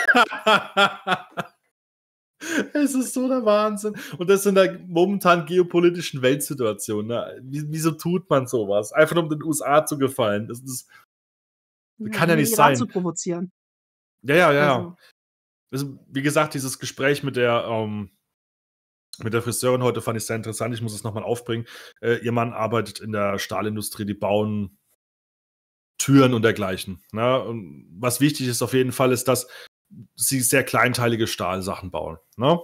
es ist so der Wahnsinn. Und das in der momentan geopolitischen Weltsituation. Ne? Wieso tut man sowas? Einfach nur um den USA zu gefallen. Das, ist, das ja, kann ja nicht Iran sein. zu provozieren. Ja, ja, ja. Also. also. wie gesagt, dieses Gespräch mit der ähm, mit der Friseurin heute fand ich sehr interessant. Ich muss es nochmal aufbringen. Äh, ihr Mann arbeitet in der Stahlindustrie, die bauen Türen und dergleichen. Ne? Und was wichtig ist auf jeden Fall, ist, dass sie sehr kleinteilige Stahlsachen bauen. Ne?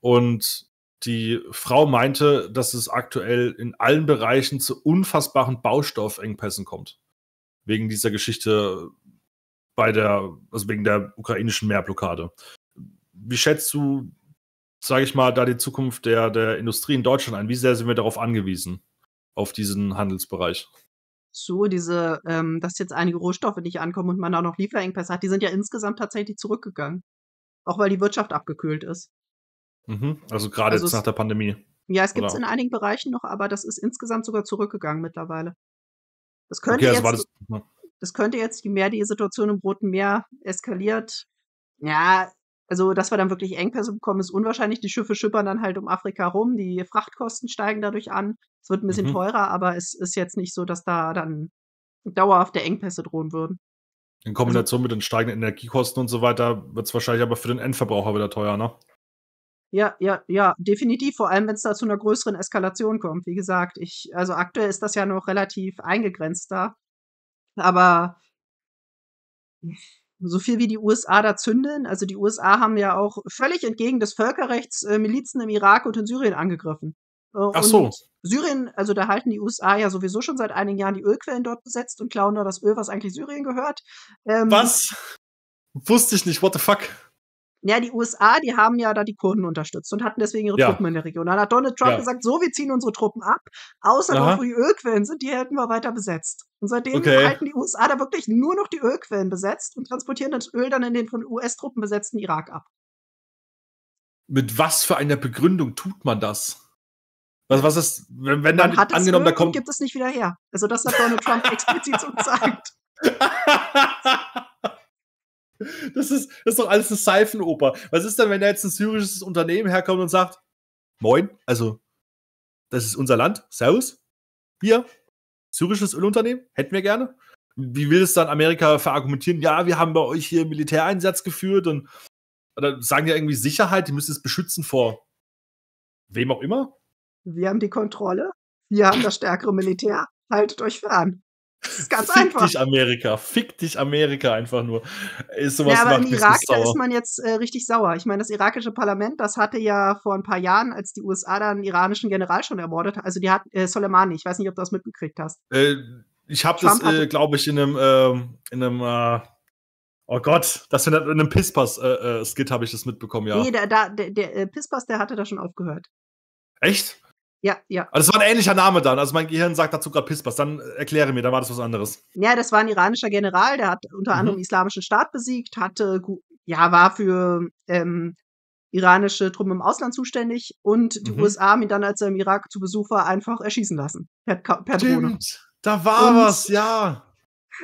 Und die Frau meinte, dass es aktuell in allen Bereichen zu unfassbaren Baustoffengpässen kommt. Wegen dieser Geschichte bei der, also wegen der ukrainischen Meerblockade. Wie schätzt du sage ich mal, da die Zukunft der, der Industrie in Deutschland ein? Wie sehr sind wir darauf angewiesen, auf diesen Handelsbereich? So, diese, ähm, dass jetzt einige Rohstoffe nicht ankommen und man da noch Lieferengpässe hat, die sind ja insgesamt tatsächlich zurückgegangen. Auch weil die Wirtschaft abgekühlt ist. Mhm. Also gerade also jetzt nach der Pandemie. Ja, es gibt es in einigen Bereichen noch, aber das ist insgesamt sogar zurückgegangen mittlerweile. Das könnte, okay, also jetzt, das, das könnte jetzt, je mehr die Situation im Roten Meer eskaliert, ja, also, dass wir dann wirklich Engpässe bekommen, ist unwahrscheinlich. Die Schiffe schippern dann halt um Afrika rum, die Frachtkosten steigen dadurch an. Es wird ein bisschen mhm. teurer, aber es ist jetzt nicht so, dass da dann dauerhafte Engpässe drohen würden. In also Kombination also, mit den steigenden Energiekosten und so weiter wird es wahrscheinlich aber für den Endverbraucher wieder teuer, ne? Ja, ja, ja, definitiv. Vor allem, wenn es da zu einer größeren Eskalation kommt. Wie gesagt, ich, also aktuell ist das ja noch relativ eingegrenzt da. Aber so viel wie die USA da zündeln. Also die USA haben ja auch völlig entgegen des Völkerrechts äh, Milizen im Irak und in Syrien angegriffen. Äh, Ach so. Syrien, also da halten die USA ja sowieso schon seit einigen Jahren die Ölquellen dort besetzt und klauen da das Öl, was eigentlich Syrien gehört. Ähm, was? Wusste ich nicht, what the fuck? Ja, die USA, die haben ja da die Kurden unterstützt und hatten deswegen ihre ja. Truppen in der Region. Dann hat Donald Trump ja. gesagt, so, wir ziehen unsere Truppen ab, außer Aha. noch, wo die Ölquellen sind, die hätten wir weiter besetzt. Und seitdem okay. halten die USA da wirklich nur noch die Ölquellen besetzt und transportieren das Öl dann in den von US-Truppen besetzten Irak ab. Mit was für einer Begründung tut man das? Was, was ist, wenn, wenn dann angenommen, da kommt. gibt es nicht wieder her. Also, das hat Donald Trump explizit so gesagt. Das ist, das ist doch alles eine Seifenoper. Was ist denn, wenn da jetzt ein syrisches Unternehmen herkommt und sagt, moin, also, das ist unser Land, Servus, wir, syrisches Ölunternehmen, hätten wir gerne. Wie will es dann Amerika verargumentieren? Ja, wir haben bei euch hier Militäreinsatz geführt und oder sagen ja irgendwie Sicherheit, die müssen es beschützen vor wem auch immer. Wir haben die Kontrolle, wir haben das stärkere Militär, haltet euch fern ganz Fick einfach. Fick dich Amerika. Fick dich Amerika einfach nur. Ist sowas ja, aber macht im Irak, da ist man jetzt äh, richtig sauer. Ich meine, das irakische Parlament, das hatte ja vor ein paar Jahren, als die USA dann einen iranischen General schon ermordet hat, also die hat äh, Soleimani, ich weiß nicht, ob du das mitgekriegt hast. Äh, ich habe das, äh, glaube ich, in einem, ähm, in einem äh, Oh Gott, das in einem Pisspass-Skit äh, äh, habe ich das mitbekommen, ja. Nee, da, da, der, der Pisspass, der hatte da schon aufgehört. Echt? Ja, ja. Also das war ein ähnlicher Name dann. Also mein Gehirn sagt dazu gerade Pispas. Dann erkläre mir, da war das was anderes. Ja, das war ein iranischer General, der hat unter mhm. anderem mhm. islamischen Staat besiegt, hatte, ja, war für ähm, iranische Truppen im Ausland zuständig und die mhm. USA haben ihn dann, als er im Irak zu Besuch war, einfach erschießen lassen. Per, per Drohne. da war und, was, ja.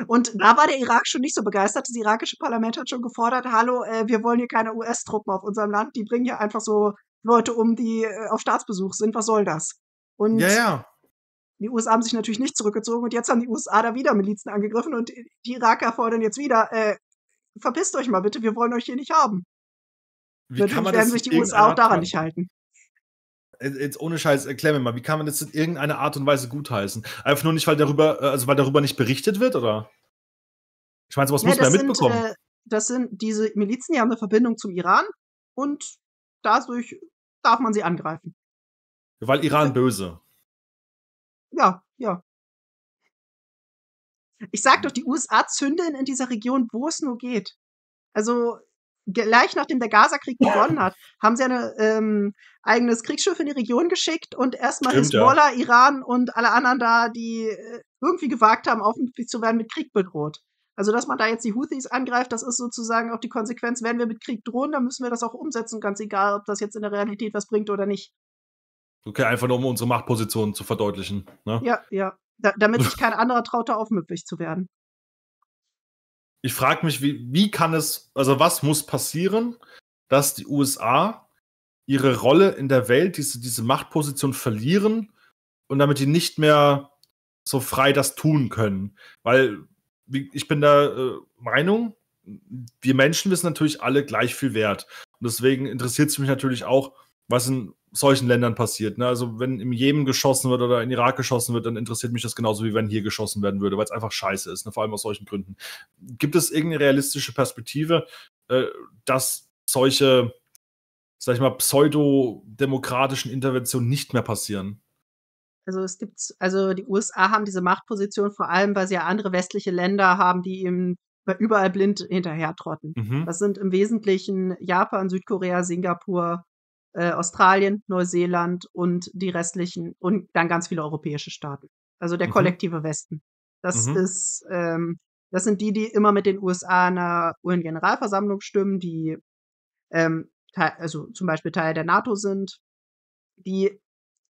Und da war der Irak schon nicht so begeistert. Das irakische Parlament hat schon gefordert, hallo, äh, wir wollen hier keine US-Truppen auf unserem Land, die bringen hier einfach so Leute um, die äh, auf Staatsbesuch sind. Was soll das? Und ja, ja. die USA haben sich natürlich nicht zurückgezogen und jetzt haben die USA da wieder Milizen angegriffen und die Iraker fordern jetzt wieder, äh, verpisst euch mal bitte, wir wollen euch hier nicht haben. Wie natürlich werden sich die USA auch daran nicht halten. Äh, jetzt ohne Scheiß, äh, erklär mir mal, wie kann man das in irgendeiner Art und Weise gutheißen? Einfach nur nicht, weil darüber, also weil darüber nicht berichtet wird, oder? Ich meine, sowas ja, muss man ja mitbekommen. Sind, äh, das sind diese Milizen, die haben eine Verbindung zum Iran und dadurch darf man sie angreifen. Weil Iran äh, böse. Ja, ja. Ich sag doch, die USA zünden in dieser Region, wo es nur geht. Also gleich nachdem der Gaza-Krieg begonnen hat, haben sie ein ähm, eigenes Kriegsschiff in die Region geschickt und erstmal Stimmt, Hezbollah, ja. Iran und alle anderen da, die äh, irgendwie gewagt haben, aufgefliegt zu werden, mit Krieg bedroht. Also, dass man da jetzt die Houthis angreift, das ist sozusagen auch die Konsequenz, wenn wir mit Krieg drohen, dann müssen wir das auch umsetzen, ganz egal, ob das jetzt in der Realität was bringt oder nicht. Okay, einfach nur um unsere Machtposition zu verdeutlichen. Ne? Ja, ja. Da, damit sich kein anderer traut, da aufmüpfig zu werden. Ich frage mich, wie, wie kann es, also was muss passieren, dass die USA ihre Rolle in der Welt, diese, diese Machtposition verlieren und damit die nicht mehr so frei das tun können. Weil ich bin der äh, Meinung, wir Menschen wissen natürlich alle gleich viel wert. Und deswegen interessiert es mich natürlich auch, was in solchen Ländern passiert. Ne? Also wenn im Jemen geschossen wird oder in Irak geschossen wird, dann interessiert mich das genauso wie wenn hier geschossen werden würde, weil es einfach scheiße ist, ne? vor allem aus solchen Gründen. Gibt es irgendeine realistische Perspektive, äh, dass solche, sag ich mal, pseudodemokratischen Interventionen nicht mehr passieren? Also es gibt, also die USA haben diese Machtposition vor allem, weil sie ja andere westliche Länder haben, die eben überall blind hinterhertrotten. Mhm. Das sind im Wesentlichen Japan, Südkorea, Singapur, äh, Australien, Neuseeland und die restlichen und dann ganz viele europäische Staaten. Also der mhm. kollektive Westen. Das mhm. ist, ähm, das sind die, die immer mit den USA einer UN-Generalversammlung stimmen, die ähm, also zum Beispiel Teil der NATO sind, die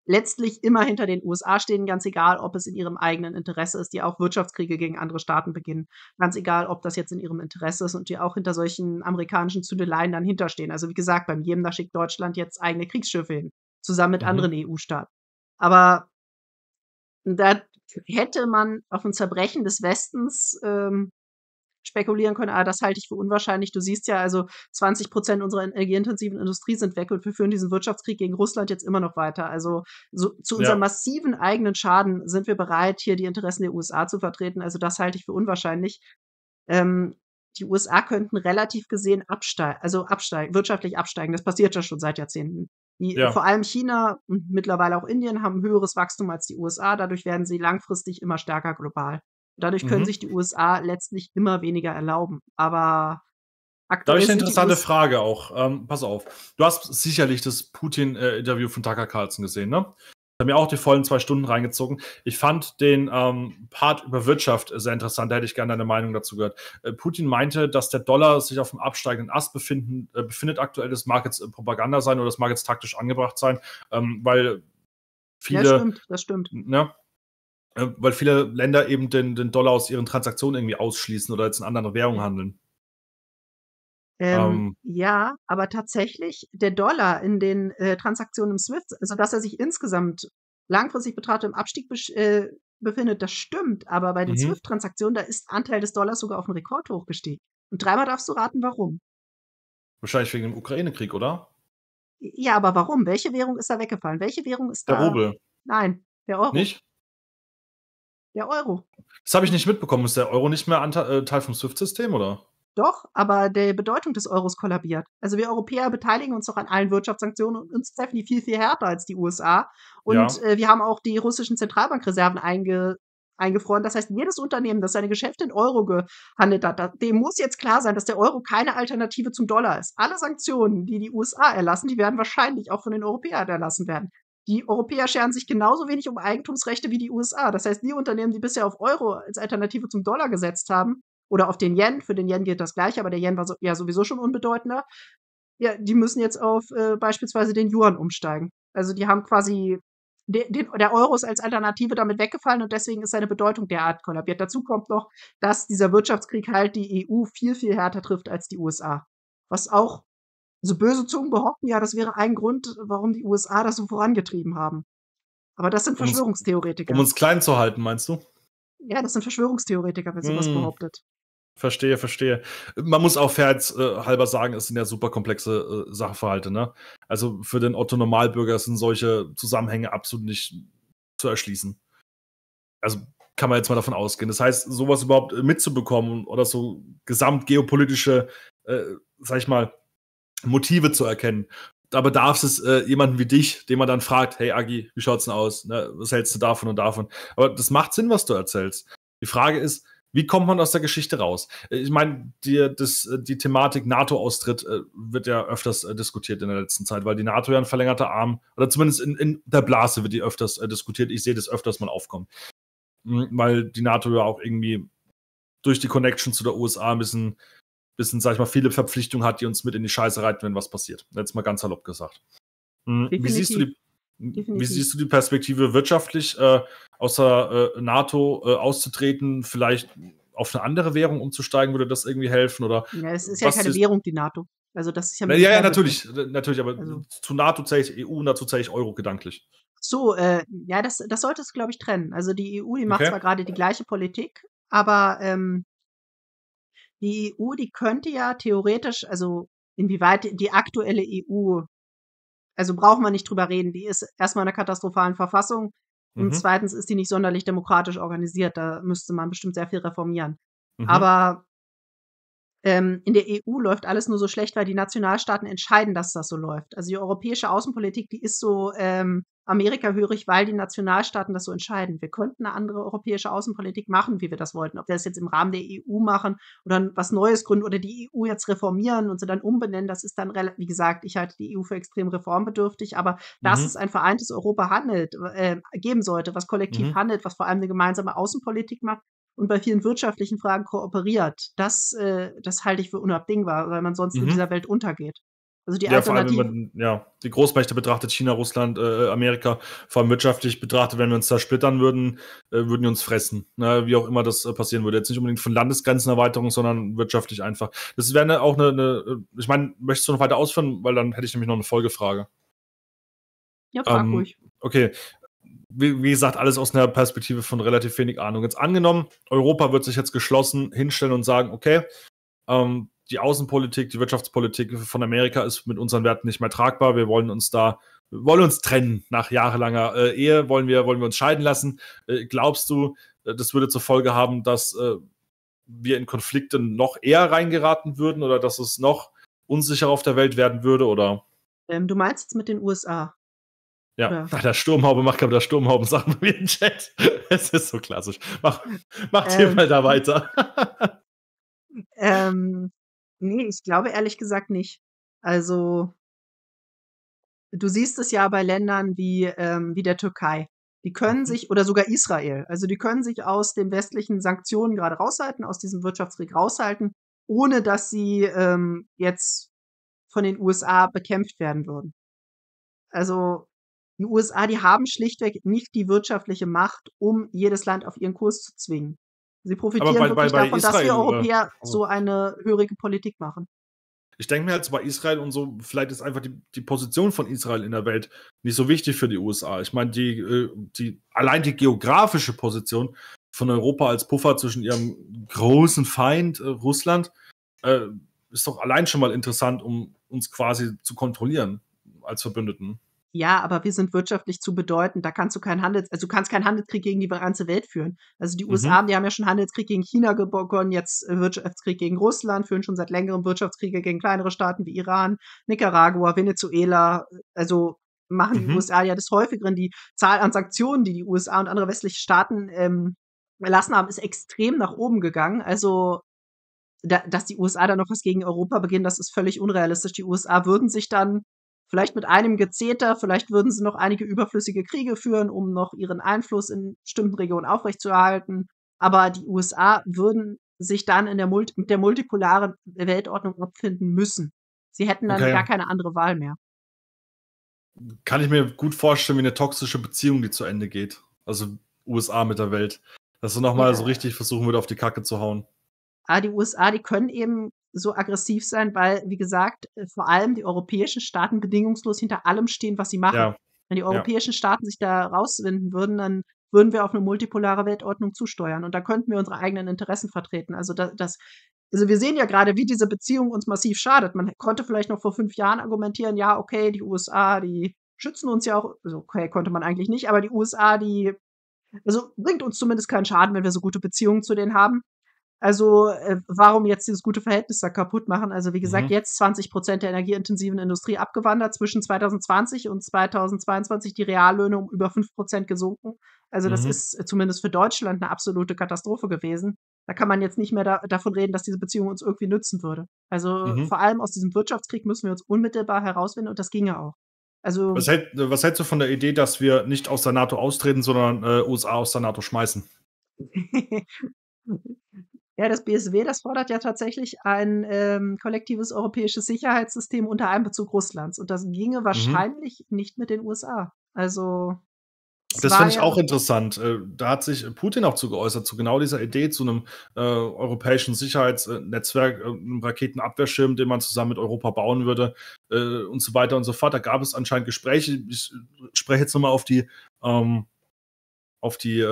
letztlich immer hinter den USA stehen, ganz egal, ob es in ihrem eigenen Interesse ist, die auch Wirtschaftskriege gegen andere Staaten beginnen, ganz egal, ob das jetzt in ihrem Interesse ist und die auch hinter solchen amerikanischen Zündeleien dann hinterstehen. Also wie gesagt, beim Jemen, da schickt Deutschland jetzt eigene Kriegsschiffe hin, zusammen mit mhm. anderen EU-Staaten. Aber da hätte man auf ein Zerbrechen des Westens ähm, spekulieren können, ah, das halte ich für unwahrscheinlich. Du siehst ja, also 20 Prozent unserer energieintensiven Industrie sind weg und wir führen diesen Wirtschaftskrieg gegen Russland jetzt immer noch weiter. Also so, zu unserem ja. massiven eigenen Schaden sind wir bereit, hier die Interessen der USA zu vertreten. Also das halte ich für unwahrscheinlich. Ähm, die USA könnten relativ gesehen absteigen, also absteigen, wirtschaftlich absteigen. Das passiert ja schon seit Jahrzehnten. Die, ja. Vor allem China und mittlerweile auch Indien haben höheres Wachstum als die USA. Dadurch werden sie langfristig immer stärker global. Dadurch können mhm. sich die USA letztlich immer weniger erlauben. Aber aktuell. Da habe ich eine interessante Frage auch. Ähm, pass auf. Du hast sicherlich das Putin-Interview von Tucker Carlson gesehen, ne? Ich habe mir auch die vollen zwei Stunden reingezogen. Ich fand den ähm, Part über Wirtschaft sehr interessant. Da hätte ich gerne deine Meinung dazu gehört. Äh, Putin meinte, dass der Dollar sich auf dem absteigenden Ast befinden, äh, befindet. Aktuell das mag jetzt äh, Propaganda sein oder das mag jetzt taktisch angebracht sein, ähm, weil viele. Ja, stimmt, das stimmt. Ne, äh, weil viele Länder eben den, den Dollar aus ihren Transaktionen irgendwie ausschließen oder jetzt in anderen Währungen handeln. Ähm, ähm. Ja, aber tatsächlich der Dollar in den äh, Transaktionen im SWIFT, also dass er sich insgesamt langfristig betrachtet im Abstieg äh, befindet, das stimmt. Aber bei den mhm. SWIFT-Transaktionen, da ist Anteil des Dollars sogar auf den Rekord hochgestiegen. Und dreimal darfst du raten, warum. Wahrscheinlich wegen dem Ukraine-Krieg, oder? Ja, aber warum? Welche Währung ist da weggefallen? Welche Währung ist der da? Der Rubel. Nein, der Euro. Nicht? Der Euro. Das habe ich nicht mitbekommen. Ist der Euro nicht mehr Ante äh, Teil vom SWIFT-System, oder? Doch, aber der Bedeutung des Euros kollabiert. Also wir Europäer beteiligen uns doch an allen Wirtschaftssanktionen und uns treffen die viel, viel härter als die USA. Und ja. äh, wir haben auch die russischen Zentralbankreserven einge eingefroren. Das heißt, jedes Unternehmen, das seine Geschäfte in Euro gehandelt hat, dem muss jetzt klar sein, dass der Euro keine Alternative zum Dollar ist. Alle Sanktionen, die die USA erlassen, die werden wahrscheinlich auch von den Europäern erlassen werden. Die Europäer scheren sich genauso wenig um Eigentumsrechte wie die USA. Das heißt, die Unternehmen, die bisher auf Euro als Alternative zum Dollar gesetzt haben oder auf den Yen, für den Yen gilt das gleiche, aber der Yen war so, ja sowieso schon unbedeutender, ja, die müssen jetzt auf äh, beispielsweise den Yuan umsteigen. Also die haben quasi den, den, der Euro ist als Alternative damit weggefallen und deswegen ist seine Bedeutung derart kollabiert. Dazu kommt noch, dass dieser Wirtschaftskrieg halt die EU viel, viel härter trifft als die USA. Was auch also böse Zungen behaupten ja, das wäre ein Grund, warum die USA das so vorangetrieben haben. Aber das sind Verschwörungstheoretiker. Um uns klein zu halten, meinst du? Ja, das sind Verschwörungstheoretiker, wenn sowas mm. behauptet. Verstehe, verstehe. Man muss auch fairheitshalber äh, sagen, es sind ja super komplexe äh, Sachverhalte. Ne? Also für den Otto Normalbürger sind solche Zusammenhänge absolut nicht zu erschließen. Also kann man jetzt mal davon ausgehen. Das heißt, sowas überhaupt äh, mitzubekommen oder so gesamtgeopolitische, äh, sag ich mal, Motive zu erkennen. Da bedarf es äh, jemanden wie dich, den man dann fragt, hey Agi, wie schaut's denn aus? Ne? Was hältst du davon und davon? Aber das macht Sinn, was du erzählst. Die Frage ist, wie kommt man aus der Geschichte raus? Äh, ich meine, die, das, äh, die Thematik NATO-Austritt äh, wird ja öfters diskutiert in der letzten Zeit, weil die NATO ja ein verlängerter Arm, oder zumindest in, in der Blase wird die öfters diskutiert. Ich sehe das öfters mal aufkommen, hm, weil die NATO ja auch irgendwie durch die Connection zu der USA ein bisschen bisschen, sag ich mal, viele Verpflichtungen hat, die uns mit in die Scheiße reiten, wenn was passiert. Jetzt mal ganz salopp gesagt. Hm, Definitiv. Wie siehst, du die, hm, Definitiv. wie siehst du die Perspektive wirtschaftlich, äh, aus der äh, NATO äh, auszutreten, vielleicht auf eine andere Währung umzusteigen, würde das irgendwie helfen? Oder ja, es ist ja keine ist, Währung, die NATO. Also das ist ja, na, ja, ja natürlich, natürlich, aber also. zu NATO zähle ich EU und dazu zähle ich Euro gedanklich. So, äh, ja, das, das sollte es, glaube ich, trennen. Also die EU, die macht okay. zwar gerade die gleiche Politik, aber ähm, die EU, die könnte ja theoretisch, also inwieweit die aktuelle EU, also braucht man nicht drüber reden, die ist erstmal in einer katastrophalen Verfassung mhm. und zweitens ist die nicht sonderlich demokratisch organisiert, da müsste man bestimmt sehr viel reformieren. Mhm. Aber ähm, in der EU läuft alles nur so schlecht, weil die Nationalstaaten entscheiden, dass das so läuft. Also die europäische Außenpolitik, die ist so ähm, Amerika höre ich, weil die Nationalstaaten das so entscheiden. Wir könnten eine andere europäische Außenpolitik machen, wie wir das wollten. Ob wir das jetzt im Rahmen der EU machen oder was Neues gründen oder die EU jetzt reformieren und sie dann umbenennen, das ist dann, wie gesagt, ich halte die EU für extrem reformbedürftig, aber mhm. dass es ein vereintes Europa handelt, äh, geben sollte, was kollektiv mhm. handelt, was vor allem eine gemeinsame Außenpolitik macht, und bei vielen wirtschaftlichen Fragen kooperiert. Das, äh, das halte ich für unabdingbar, weil man sonst mhm. in dieser Welt untergeht. Also die ja, vor allem, wenn man ja, die Großmächte betrachtet, China, Russland, äh, Amerika, vor allem wirtschaftlich betrachtet, wenn wir uns da splittern würden, äh, würden die uns fressen. Ne? Wie auch immer das äh, passieren würde. Jetzt nicht unbedingt von Landesgrenzenerweiterung, sondern wirtschaftlich einfach. Das wäre ne, auch eine, ne, ich meine, möchtest du noch weiter ausführen? Weil dann hätte ich nämlich noch eine Folgefrage. Ja, frag ähm, ruhig. Okay. Wie, wie gesagt, alles aus einer Perspektive von relativ wenig Ahnung. Jetzt angenommen, Europa wird sich jetzt geschlossen hinstellen und sagen, okay, ähm, die Außenpolitik, die Wirtschaftspolitik von Amerika ist mit unseren Werten nicht mehr tragbar. Wir wollen uns da, wollen uns trennen nach jahrelanger äh, Ehe, wollen wir, wollen wir uns scheiden lassen. Äh, glaubst du, äh, das würde zur Folge haben, dass äh, wir in Konflikte noch eher reingeraten würden oder dass es noch unsicherer auf der Welt werden würde, oder? Ähm, du meinst jetzt mit den USA. Ja, ja. der Sturmhaube macht gerade der Sturmhauben Sachen wie im Chat. Es ist so klassisch. Mach, mach ähm, hier mal da weiter. ähm, Nee, ich glaube ehrlich gesagt nicht. Also du siehst es ja bei Ländern wie, ähm, wie der Türkei. Die können mhm. sich, oder sogar Israel, also die können sich aus den westlichen Sanktionen gerade raushalten, aus diesem Wirtschaftskrieg raushalten, ohne dass sie ähm, jetzt von den USA bekämpft werden würden. Also die USA, die haben schlichtweg nicht die wirtschaftliche Macht, um jedes Land auf ihren Kurs zu zwingen. Sie profitieren bei, wirklich bei, bei davon, Israel, dass wir Europäer oder? Oh. so eine hörige Politik machen. Ich denke mir halt bei Israel und so, vielleicht ist einfach die, die Position von Israel in der Welt nicht so wichtig für die USA. Ich meine, die, äh, die, allein die geografische Position von Europa als Puffer zwischen ihrem großen Feind äh, Russland äh, ist doch allein schon mal interessant, um uns quasi zu kontrollieren als Verbündeten ja, aber wir sind wirtschaftlich zu bedeutend, da kannst du keinen Handels, also du kannst keinen Handelskrieg gegen die ganze Welt führen. Also die mhm. USA, die haben ja schon Handelskrieg gegen China begonnen, jetzt äh, Wirtschaftskrieg gegen Russland, führen schon seit längerem Wirtschaftskriege gegen kleinere Staaten wie Iran, Nicaragua, Venezuela, also machen mhm. die USA ja des häufigeren. Die Zahl an Sanktionen, die die USA und andere westliche Staaten ähm, erlassen haben, ist extrem nach oben gegangen. Also da, dass die USA dann noch was gegen Europa beginnen, das ist völlig unrealistisch. Die USA würden sich dann Vielleicht mit einem gezähter, vielleicht würden sie noch einige überflüssige Kriege führen, um noch ihren Einfluss in bestimmten Regionen aufrechtzuerhalten. Aber die USA würden sich dann in der mit der multipolaren Weltordnung abfinden müssen. Sie hätten dann okay. gar keine andere Wahl mehr. Kann ich mir gut vorstellen, wie eine toxische Beziehung, die zu Ende geht. Also USA mit der Welt. Dass du nochmal ja. so richtig versuchen würde, auf die Kacke zu hauen. Aber ah, die USA, die können eben so aggressiv sein, weil, wie gesagt, äh, vor allem die europäischen Staaten bedingungslos hinter allem stehen, was sie machen. Ja. Wenn die europäischen ja. Staaten sich da rauswinden würden, dann würden wir auf eine multipolare Weltordnung zusteuern. Und da könnten wir unsere eigenen Interessen vertreten. Also das, das also wir sehen ja gerade, wie diese Beziehung uns massiv schadet. Man konnte vielleicht noch vor fünf Jahren argumentieren, ja, okay, die USA, die schützen uns ja auch, also okay, konnte man eigentlich nicht, aber die USA, die, also bringt uns zumindest keinen Schaden, wenn wir so gute Beziehungen zu denen haben. Also äh, warum jetzt dieses gute Verhältnis da kaputt machen? Also wie gesagt, mhm. jetzt 20 Prozent der energieintensiven Industrie abgewandert, zwischen 2020 und 2022 die Reallöhne um über 5 Prozent gesunken. Also das mhm. ist äh, zumindest für Deutschland eine absolute Katastrophe gewesen. Da kann man jetzt nicht mehr da davon reden, dass diese Beziehung uns irgendwie nützen würde. Also mhm. vor allem aus diesem Wirtschaftskrieg müssen wir uns unmittelbar herausfinden und das ginge auch. Also, was, hält, äh, was hältst du von der Idee, dass wir nicht aus der NATO austreten, sondern äh, USA aus der NATO schmeißen? Ja, das BSW, das fordert ja tatsächlich ein ähm, kollektives europäisches Sicherheitssystem unter Einbezug Russlands. Und das ginge mhm. wahrscheinlich mhm. nicht mit den USA. Also. Das finde ich ja auch interessant. Äh, da hat sich Putin auch zu geäußert, zu genau dieser Idee, zu einem äh, europäischen Sicherheitsnetzwerk, äh, einem Raketenabwehrschirm, den man zusammen mit Europa bauen würde äh, und so weiter und so fort. Da gab es anscheinend Gespräche. Ich spreche jetzt nochmal auf die, ähm, auf die, äh,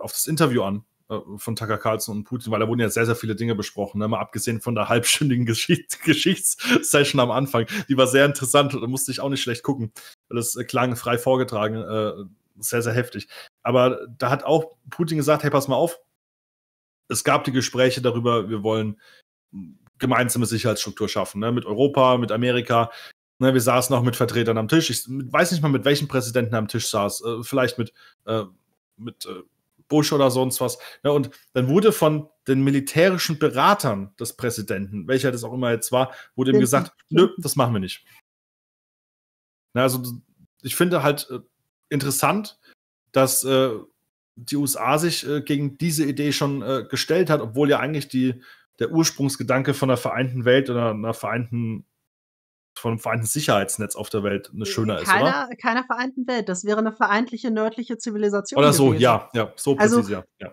auf das Interview an äh, von Tucker Carlson und Putin, weil da wurden ja sehr, sehr viele Dinge besprochen, ne? mal abgesehen von der halbstündigen Geschicht Geschichtssession am Anfang. Die war sehr interessant, und da musste ich auch nicht schlecht gucken, weil es äh, klang frei vorgetragen, äh, sehr, sehr heftig. Aber da hat auch Putin gesagt, hey, pass mal auf, es gab die Gespräche darüber, wir wollen gemeinsame Sicherheitsstruktur schaffen, ne? mit Europa, mit Amerika. Ne, wir saßen auch mit Vertretern am Tisch. Ich weiß nicht mal, mit welchem Präsidenten am Tisch saß. Äh, vielleicht mit, äh, mit äh, Bush oder sonst was. Ja, ne, und dann wurde von den militärischen Beratern des Präsidenten, welcher das auch immer jetzt war, wurde ihm gesagt, nö, das machen wir nicht. Ja, also ich finde halt äh, interessant, dass äh, die USA sich äh, gegen diese Idee schon äh, gestellt hat, obwohl ja eigentlich die, der Ursprungsgedanke von einer vereinten Welt oder einer vereinten von vereinten Sicherheitsnetz auf der Welt eine äh, schöner keiner, ist, oder? Keiner vereinten Welt. Das wäre eine vereintliche nördliche Zivilisation. Oder so, gewesen. ja, ja, so also präzise, ja. ja.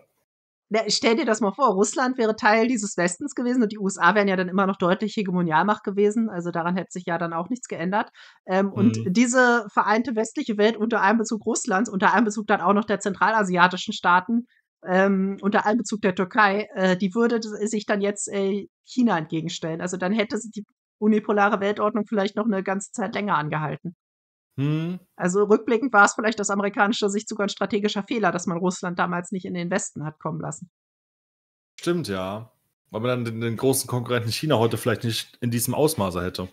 Na, ne, stell dir das mal vor, Russland wäre Teil dieses Westens gewesen und die USA wären ja dann immer noch deutlich Hegemonialmacht gewesen. Also daran hätte sich ja dann auch nichts geändert. Ähm, mhm. Und diese vereinte westliche Welt unter Einbezug Russlands, unter Einbezug dann auch noch der zentralasiatischen Staaten, ähm, unter Einbezug der Türkei, äh, die würde sich dann jetzt äh, China entgegenstellen. Also dann hätte sie die unipolare Weltordnung vielleicht noch eine ganze Zeit länger angehalten. Hm. Also rückblickend war es vielleicht aus amerikanischer Sicht sogar ein strategischer Fehler, dass man Russland damals nicht in den Westen hat kommen lassen. Stimmt, ja. Weil man dann den, den großen Konkurrenten China heute vielleicht nicht in diesem Ausmaße hätte.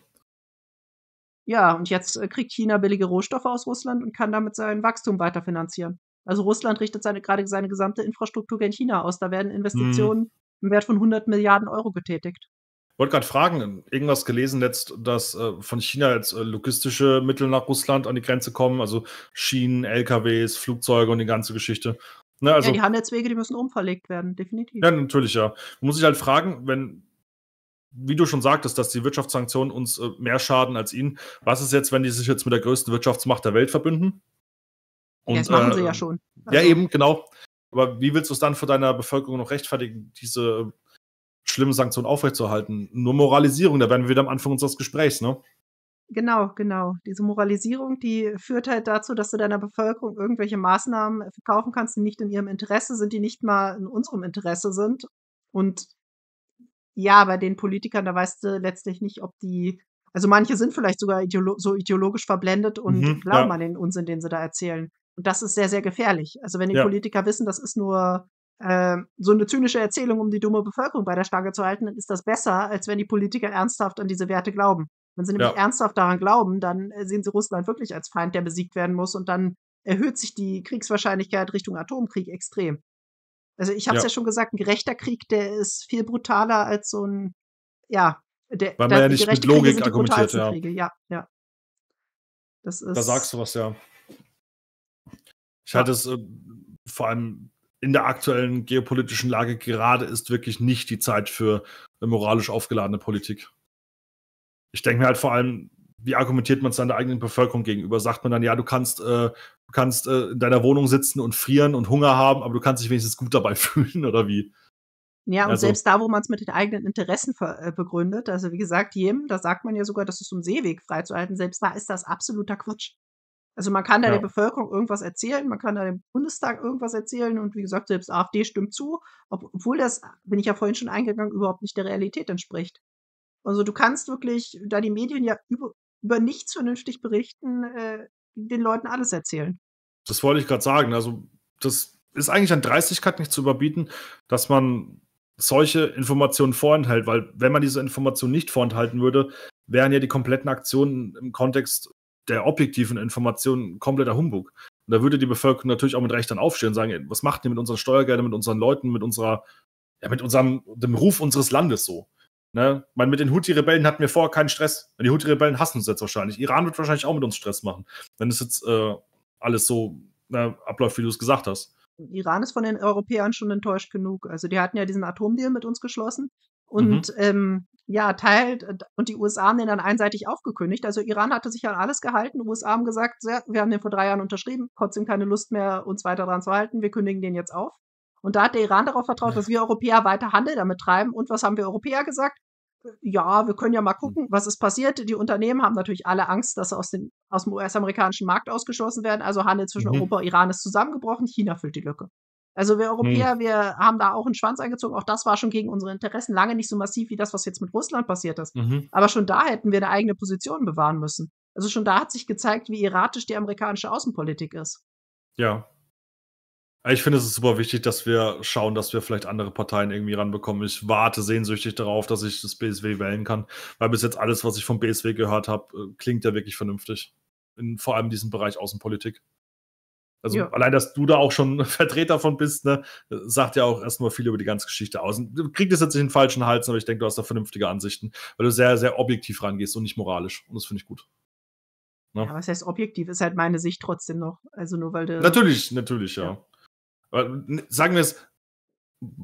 Ja, und jetzt äh, kriegt China billige Rohstoffe aus Russland und kann damit sein Wachstum weiterfinanzieren. Also Russland richtet seine, gerade seine gesamte Infrastruktur gegen China aus. Da werden hm. Investitionen hm. im Wert von 100 Milliarden Euro getätigt wollte gerade fragen, irgendwas gelesen letzt, dass äh, von China jetzt äh, logistische Mittel nach Russland an die Grenze kommen, also Schienen, LKWs, Flugzeuge und die ganze Geschichte. Ne, also, ja, die Handelswege, die müssen umverlegt werden, definitiv. Ja, natürlich, ja. Muss ich halt fragen, wenn, wie du schon sagtest, dass die Wirtschaftssanktionen uns äh, mehr schaden als ihnen, was ist jetzt, wenn die sich jetzt mit der größten Wirtschaftsmacht der Welt verbünden? Und, ja, das machen sie äh, ja schon. Also, ja, eben, genau. Aber wie willst du es dann vor deiner Bevölkerung noch rechtfertigen, diese schlimme Sanktionen aufrechtzuerhalten. Nur Moralisierung, da werden wir wieder am Anfang unseres Gesprächs, ne? Genau, genau. Diese Moralisierung, die führt halt dazu, dass du deiner Bevölkerung irgendwelche Maßnahmen äh, verkaufen kannst, die nicht in ihrem Interesse sind, die nicht mal in unserem Interesse sind. Und ja, bei den Politikern, da weißt du letztlich nicht, ob die, also manche sind vielleicht sogar ideolo so ideologisch verblendet und mhm, glauben ja. an den Unsinn, den sie da erzählen. Und das ist sehr, sehr gefährlich. Also wenn die ja. Politiker wissen, das ist nur äh, so eine zynische Erzählung, um die dumme Bevölkerung bei der Stange zu halten, dann ist das besser, als wenn die Politiker ernsthaft an diese Werte glauben. Wenn sie nämlich ja. ernsthaft daran glauben, dann äh, sehen sie Russland wirklich als Feind, der besiegt werden muss und dann erhöht sich die Kriegswahrscheinlichkeit Richtung Atomkrieg extrem. Also ich habe es ja. ja. schon gesagt, ein gerechter Krieg, der ist viel brutaler als so ein, ja, der, weil man ja nicht mit Logik argumentiert, ja. ja, ja. Das ist. Da sagst du was, ja. Ich ja. hatte es äh, vor allem in der aktuellen geopolitischen Lage gerade ist wirklich nicht die Zeit für moralisch aufgeladene Politik. Ich denke mir halt vor allem, wie argumentiert man es seiner eigenen Bevölkerung gegenüber? Sagt man dann, ja, du kannst, äh, du kannst äh, in deiner Wohnung sitzen und frieren und Hunger haben, aber du kannst dich wenigstens gut dabei fühlen oder wie? Ja, und also, selbst da, wo man es mit den eigenen Interessen äh, begründet, also wie gesagt, jedem, da sagt man ja sogar, das ist um Seeweg freizuhalten, selbst da ist das absoluter Quatsch. Also man kann da ja. der Bevölkerung irgendwas erzählen, man kann da dem Bundestag irgendwas erzählen und wie gesagt, selbst AfD stimmt zu, obwohl das, bin ich ja vorhin schon eingegangen, überhaupt nicht der Realität entspricht. Also du kannst wirklich, da die Medien ja über, über nichts vernünftig berichten, äh, den Leuten alles erzählen. Das wollte ich gerade sagen. Also das ist eigentlich an Dreistigkeit nicht zu überbieten, dass man solche Informationen vorenthält, weil wenn man diese Informationen nicht vorenthalten würde, wären ja die kompletten Aktionen im Kontext der objektiven Informationen kompletter Humbug. Und da würde die Bevölkerung natürlich auch mit Recht dann aufstehen und sagen, was macht ihr mit unseren Steuergeldern, mit unseren Leuten, mit unserer, ja, mit unserem, dem Ruf unseres Landes so. Ne? Man, mit den Houthi-Rebellen hatten wir vorher keinen Stress. Die Houthi-Rebellen hassen uns jetzt wahrscheinlich. Iran wird wahrscheinlich auch mit uns Stress machen, wenn es jetzt äh, alles so na, ne, abläuft, wie du es gesagt hast. Iran ist von den Europäern schon enttäuscht genug. Also die hatten ja diesen Atomdeal mit uns geschlossen. Und mhm. ähm, ja, teilt, und die USA haben den dann einseitig aufgekündigt. Also Iran hatte sich an alles gehalten. Die USA haben gesagt, ja, wir haben den vor drei Jahren unterschrieben, trotzdem keine Lust mehr, uns weiter daran zu halten. Wir kündigen den jetzt auf. Und da hat der Iran darauf vertraut, dass wir Europäer weiter Handel damit treiben. Und was haben wir Europäer gesagt? ja, wir können ja mal hm. gucken, was ist passiert. Die Unternehmen haben natürlich alle Angst, dass sie aus, den, aus dem US-amerikanischen Markt ausgeschlossen werden. Also Handel zwischen mhm. Europa und Iran ist zusammengebrochen, China füllt die Lücke. Also wir Europäer, mhm. wir haben da auch einen Schwanz eingezogen. Auch das war schon gegen unsere Interessen lange nicht so massiv wie das, was jetzt mit Russland passiert ist. Mhm. Aber schon da hätten wir eine eigene Position bewahren müssen. Also schon da hat sich gezeigt, wie erratisch die amerikanische Außenpolitik ist. Ja, ich finde es ist super wichtig, dass wir schauen, dass wir vielleicht andere Parteien irgendwie ranbekommen. Ich warte sehnsüchtig darauf, dass ich das BSW wählen kann, weil bis jetzt alles, was ich vom BSW gehört habe, äh, klingt ja wirklich vernünftig. In, vor allem in diesem Bereich Außenpolitik. Also ja. allein, dass du da auch schon Vertreter von bist, ne, sagt ja auch erstmal viel über die ganze Geschichte aus. Du kriegst jetzt nicht den falschen Hals, aber ich denke, du hast da vernünftige Ansichten, weil du sehr, sehr objektiv rangehst und nicht moralisch. Und das finde ich gut. Ne? Ja, was heißt objektiv? Ist halt meine Sicht trotzdem noch. Also nur weil du. Natürlich, natürlich, ja. ja sagen wir es,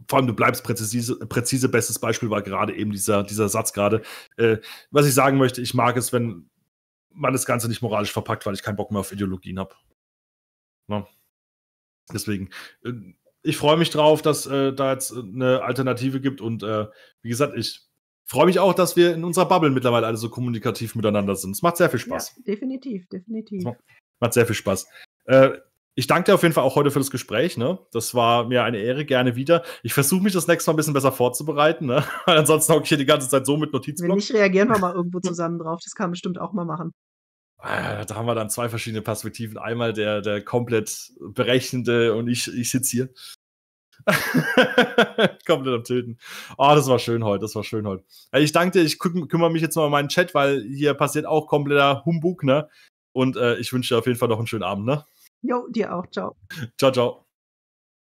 vor allem du bleibst präzise, präzise bestes Beispiel war gerade eben dieser, dieser Satz gerade. Äh, was ich sagen möchte, ich mag es, wenn man das Ganze nicht moralisch verpackt, weil ich keinen Bock mehr auf Ideologien habe. Ne? Deswegen, äh, ich freue mich drauf, dass äh, da jetzt äh, eine Alternative gibt und äh, wie gesagt, ich freue mich auch, dass wir in unserer Bubble mittlerweile alle so kommunikativ miteinander sind. Es macht sehr viel Spaß. Ja, definitiv, definitiv. Macht sehr viel Spaß. Äh, ich danke dir auf jeden Fall auch heute für das Gespräch. Ne? Das war mir eine Ehre, gerne wieder. Ich versuche mich das nächste Mal ein bisschen besser vorzubereiten. Ne? Ansonsten hocke ich hier die ganze Zeit so mit Notizen. Wenn nicht, reagieren wir mal irgendwo zusammen drauf. Das kann man bestimmt auch mal machen. Ah, da haben wir dann zwei verschiedene Perspektiven. Einmal der, der komplett Berechnende und ich, ich sitze hier. Komplett am Töten. Oh, das war schön heute, das war schön heute. Ich danke dir, ich kümmere mich jetzt mal um meinen Chat, weil hier passiert auch kompletter Humbug, ne? Und äh, ich wünsche dir auf jeden Fall noch einen schönen Abend, ne? Jo, dir auch. Ciao. Ciao, ciao.